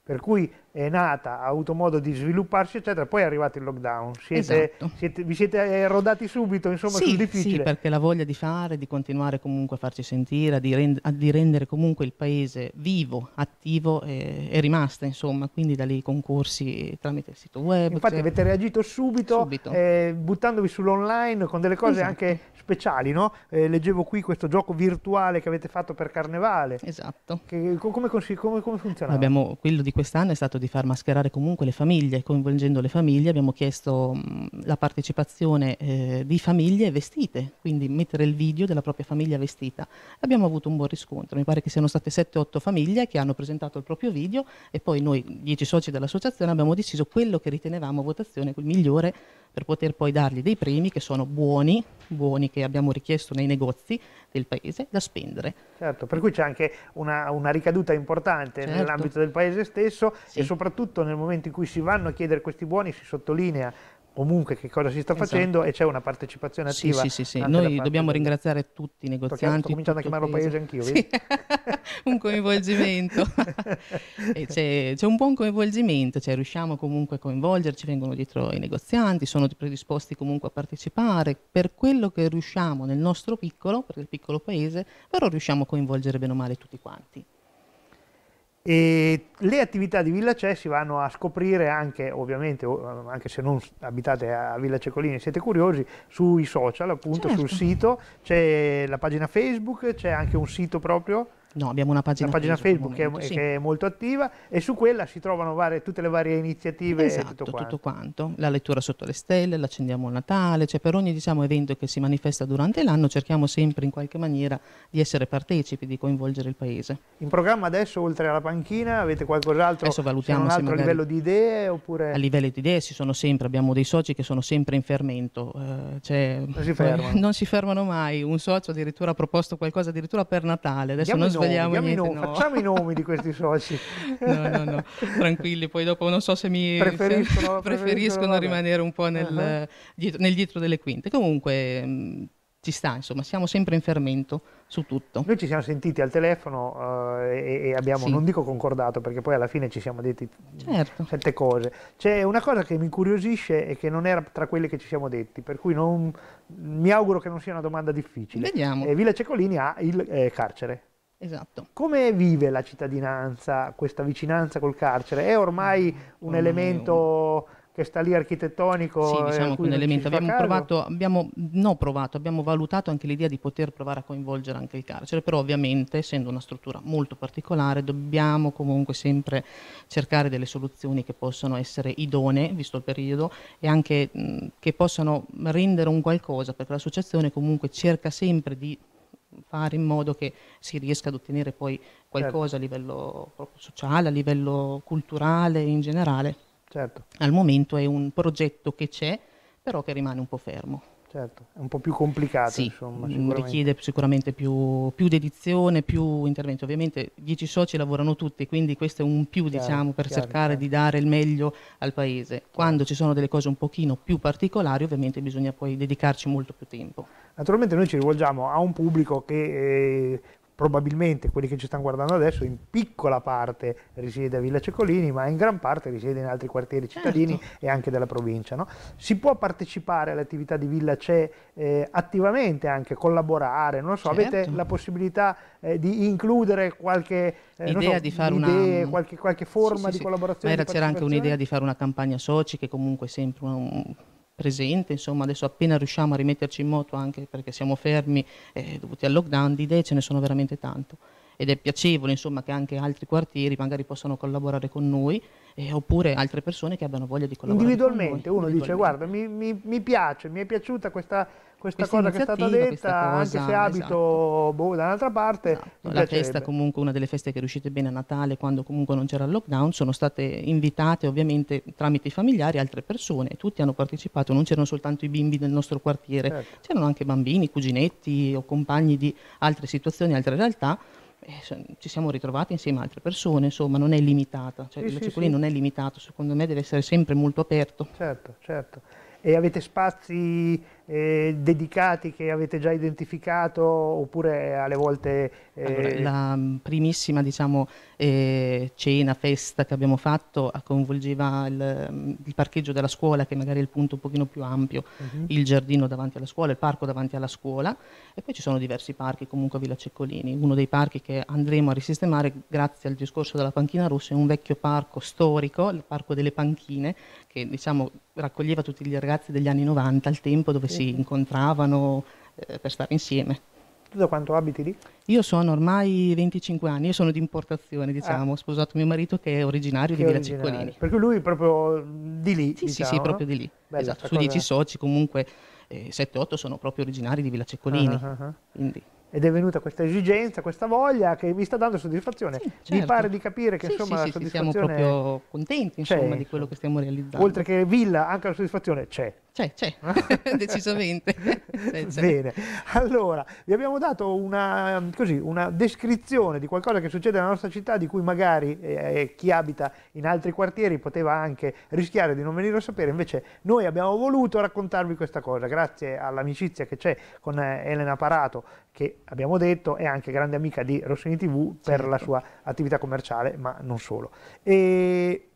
Per cui è nata, ha avuto modo di svilupparsi, eccetera, poi è arrivato il lockdown. Siete, esatto. siete, vi siete eh, rodati subito, insomma, sì, sul difficile. Sì, perché la voglia di fare, di continuare comunque a farci sentire, di, rend di rendere comunque il paese vivo, attivo, eh, è rimasta, insomma, quindi da lì i concorsi tramite il sito web. Infatti cioè... avete reagito subito, subito. Eh, buttandovi sull'online con delle cose esatto. anche speciali, no? Eh, leggevo qui questo gioco virtuale che avete fatto per Carnevale. Esatto. Che, come, come, come funzionava? Abbiamo, quello di quest'anno è stato di di far mascherare comunque le famiglie, coinvolgendo le famiglie, abbiamo chiesto mh, mm, la partecipazione eh, di famiglie vestite, quindi mettere il video della propria famiglia vestita. Abbiamo avuto un buon riscontro, mi pare che siano state 7-8 famiglie che hanno presentato il proprio video e poi noi, 10 soci dell'associazione, abbiamo deciso quello che ritenevamo votazione, il migliore per poter poi dargli dei premi che sono buoni, buoni che abbiamo richiesto nei negozi del paese da spendere. Certo, per cui c'è anche una, una, ricaduta importante certo. nell'ambito del paese stesso sì. e soprattutto nel momento in cui si vanno a chiedere questi buoni si sottolinea comunque che cosa si sta esatto. facendo e c'è una partecipazione attiva. Sì, sì, sì, sì. noi dobbiamo di... ringraziare tutti i negozianti. Sto cominciando a chiamarlo paese, paese anch'io. Sì. un coinvolgimento. c'è, c'è, un buon coinvolgimento, cioè riusciamo comunque a coinvolgerci, vengono dietro i negozianti, sono predisposti comunque a partecipare per quello che riusciamo nel nostro piccolo, perché il piccolo paese, però riusciamo a coinvolgere bene o male tutti quanti. E le attività di Villa Cè si vanno a scoprire anche, ovviamente, eh, anche se non abitate a Villa Cecolini e siete curiosi, sui social, appunto, certo. sul sito, c'è la pagina Facebook, c'è anche un sito proprio No, abbiamo una pagina, una pagina Facebook, Facebook che, è, sì. che, è, molto attiva e su quella si trovano varie, tutte le varie iniziative esatto, tutto quanto. tutto quanto. La lettura sotto le stelle, l'accendiamo al Natale, cioè per ogni diciamo, evento che si manifesta durante l'anno cerchiamo sempre in qualche maniera di essere partecipi, di coinvolgere il paese. In programma adesso, oltre alla panchina, avete qualcos'altro? Adesso valutiamo un altro a livello di idee oppure... A livello di idee ci sono sempre, abbiamo dei soci che sono sempre in fermento, eh, cioè, non, si fermano. non si fermano mai, un socio addirittura ha proposto qualcosa addirittura per Natale, adesso Diamo non spogliamo niente, nomi, no. facciamo i nomi di questi soci. no, no, no, tranquilli, poi dopo non so se mi preferiscono, preferiscono, preferiscono rimanere un po' nel, uh-huh. dietro, nel, dietro, delle quinte. Comunque mh, mm, ci sta, insomma, siamo sempre in fermento su tutto. Noi ci siamo sentiti al telefono uh, e, e, abbiamo, sì. non dico concordato, perché poi alla fine ci siamo detti certo. sette cose. C'è una cosa che mi incuriosisce e che non era tra quelle che ci siamo detti, per cui non, mi auguro che non sia una domanda difficile. Vediamo. Eh, Villa Cecolini ha il eh, carcere. Esatto. Come vive la cittadinanza questa vicinanza col carcere? È ormai mm, un ormai elemento che sta lì architettonico? Sì, diciamo che un elemento. Abbiamo provato, abbiamo, no, provato, abbiamo valutato anche l'idea di poter provare a coinvolgere anche il carcere, però ovviamente essendo una struttura molto particolare dobbiamo comunque sempre cercare delle soluzioni che possano essere idonee, visto il periodo, e anche mh, mm, che possano rendere un qualcosa, perché l'associazione comunque cerca sempre di fare in modo che si riesca ad ottenere poi certo. qualcosa certo. a livello sociale, a livello culturale in generale. Certo. Al momento è un progetto che c'è, però che rimane un po' fermo certo, è un po' più complicato. Sì, insomma, mm, sicuramente. richiede sicuramente più, più, dedizione, più intervento. Ovviamente dieci soci lavorano tutti, quindi questo è un più chiaro, diciamo, per chiaro, cercare chiaro. di dare il meglio al paese. Quando ci sono delle cose un pochino più particolari ovviamente bisogna poi dedicarci molto più tempo. Naturalmente noi ci rivolgiamo a un pubblico che eh, probabilmente quelli che ci stanno guardando adesso in piccola parte risiede a Villa Cecolini, ma in gran parte risiede in altri quartieri certo. cittadini certo. e anche della provincia. No? Si può partecipare all'attività di Villa C'è eh, attivamente, anche collaborare, non so, certo. avete la possibilità eh, di includere qualche eh, idea so, di fare idee, una... qualche, qualche forma sì, sì, di sì. collaborazione. Ma c'era anche un'idea di fare una campagna soci che comunque è sempre un presente, insomma adesso appena riusciamo a rimetterci in moto anche perché siamo fermi eh, dovuti al lockdown, di idee ce ne sono veramente tanto ed è piacevole insomma, che anche altri quartieri magari possano collaborare con noi eh, oppure altre persone che abbiano voglia di collaborare individualmente uno individualmente. dice guarda mi, mi, mi, piace mi è piaciuta questa, questa, questa cosa che è stata detta, cosa, anche se abito esatto. boh, da un'altra parte. Esatto. La festa, comunque, una delle feste che è riuscite bene a Natale, quando comunque non c'era il lockdown, sono state invitate ovviamente tramite i familiari altre persone, tutti hanno partecipato, non c'erano soltanto i bimbi del nostro quartiere, certo. c'erano anche bambini, cuginetti o compagni di altre situazioni, altre realtà. ci siamo ritrovati insieme a altre persone, insomma, non è limitata, cioè, sì, il sì, sì, non è limitato, secondo me deve essere sempre molto aperto. Certo, certo. E avete spazi eh, dedicati che avete già identificato oppure alle volte... Eh... Allora, la primissima diciamo, eh, cena, festa che abbiamo fatto coinvolgeva il, il, parcheggio della scuola che magari è il punto un pochino più ampio, uh mhm. -huh. il giardino davanti alla scuola, il parco davanti alla scuola e poi ci sono diversi parchi comunque a Villa Ceccolini. Uno dei parchi che andremo a risistemare grazie al discorso della panchina rossa è un vecchio parco storico, il parco delle panchine che diciamo, raccoglieva tutti gli ragazzi degli anni 90 al tempo dove si si incontravano eh, per stare insieme. Tu da quanto abiti lì? Io sono ormai 25 anni, io sono di importazione, diciamo, ah. ho sposato mio marito che è originario che di Villa Ciccolini. Perché lui è proprio di lì? Sì, diciamo, sì, sì, diciamo, proprio di lì. Bella, esatto, su cosa... 10 soci comunque eh, 7-8 sono proprio originari di Villa Ciccolini. Uh ah, -huh. Ah, Quindi ed è venuta questa esigenza, questa voglia che mi sta dando soddisfazione. Sì, certo. Mi pare di capire che sì, insomma sì, la soddisfazione... siamo proprio contenti insomma, di quello che stiamo realizzando. Oltre che Villa, anche la soddisfazione c'è. C'è, c'è, ah. decisamente. c'è, c'è. Bene, allora vi abbiamo dato una, così, una, descrizione di qualcosa che succede nella nostra città di cui magari eh, eh, chi abita in altri quartieri poteva anche rischiare di non venire a sapere, invece noi abbiamo voluto raccontarvi questa cosa, grazie all'amicizia che c'è con eh, Elena Parato che abbiamo detto è anche grande amica di Rossini TV per certo. la sua attività commerciale, ma non solo. E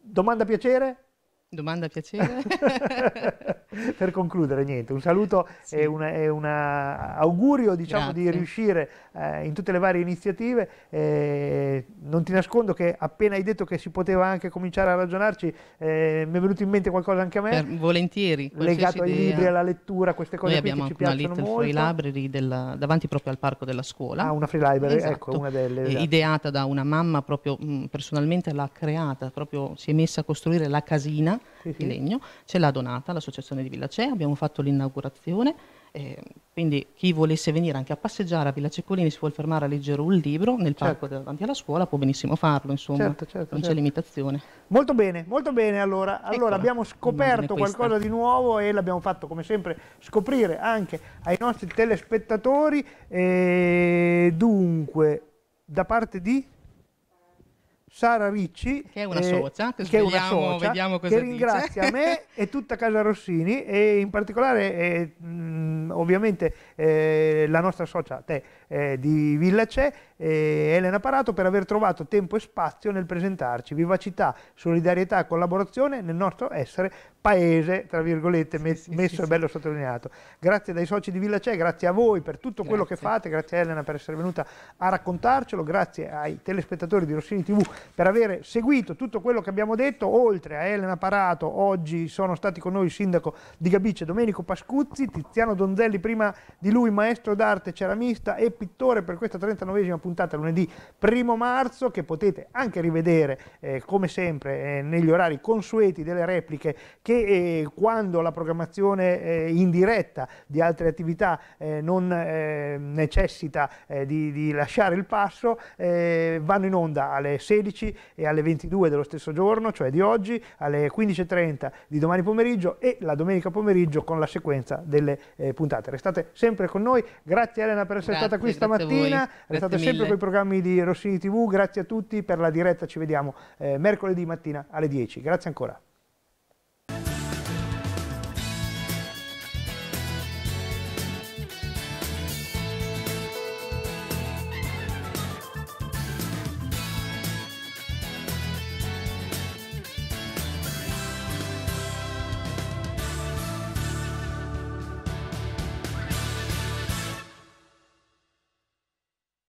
domanda piacere? Domanda piacere. per concludere, niente, un saluto sì. e un augurio diciamo, di riuscire eh, in tutte le varie iniziative. Eh, non ti nascondo che appena hai detto che si poteva anche cominciare a ragionarci, eh, mi è venuto in mente qualcosa anche a me. Per, volentieri. Legato ai libri, alla lettura, queste cose Noi qui abbiamo che ci una piacciono molto. Free Library della, davanti proprio al parco della scuola. Ah, una Free Library, ecco, esatto. ecco, una delle. Esatto. Ideata da una mamma proprio mh, personalmente l'ha creata, proprio si è messa a costruire la casina sì, sì. di legno, ce l'ha donata l'associazione di Villa Villacea, abbiamo fatto l'inaugurazione, eh, quindi chi volesse venire anche a passeggiare a Villa Ceccolini si può fermare a leggere un libro nel certo. parco certo. davanti alla scuola, può benissimo farlo, insomma, certo, certo, non c'è certo. limitazione. Molto bene, molto bene allora. Allora Eccola, abbiamo scoperto qualcosa di nuovo e l'abbiamo fatto come sempre scoprire anche ai nostri telespettatori. E eh, dunque, da parte di... Sara Ricci, che è una eh, socia, che, che, svegliamo, socia, vediamo cosa che ringrazia me e tutta Casa Rossini e in particolare eh, mm, ovviamente eh, la nostra socia, te, eh, di Villa C'è, eh, Elena Parato, per aver trovato tempo e spazio nel presentarci. Vivacità, solidarietà, e collaborazione nel nostro essere paese, tra virgolette, me sì, messo sì, e bello sottolineato. Grazie dai soci di Villa Cè, grazie a voi per tutto grazie. quello che fate, grazie a Elena per essere venuta a raccontarcelo, grazie ai telespettatori di Rossini TV per aver seguito tutto quello che abbiamo detto, oltre a Elena Parato, oggi sono stati con noi il sindaco di Gabice, Domenico Pascuzzi, Tiziano Donzelli, prima di lui maestro d'arte, ceramista e pittore per questa 39esima puntata lunedì 1 marzo che potete anche rivedere eh, come sempre eh, negli orari consueti delle repliche che che eh, quando la programmazione eh, in diretta di altre attività eh, non necessita di, di, lasciare il passo, vanno in onda alle 16 e alle 22 dello stesso giorno, cioè di oggi, alle 15.30 di domani pomeriggio e la domenica pomeriggio con la sequenza delle puntate. Restate sempre con noi, grazie Elena per essere grazie, stata qui stamattina, restate sempre con i programmi di Rossini TV, grazie a tutti per la diretta, ci vediamo mercoledì mattina alle 10. Grazie ancora.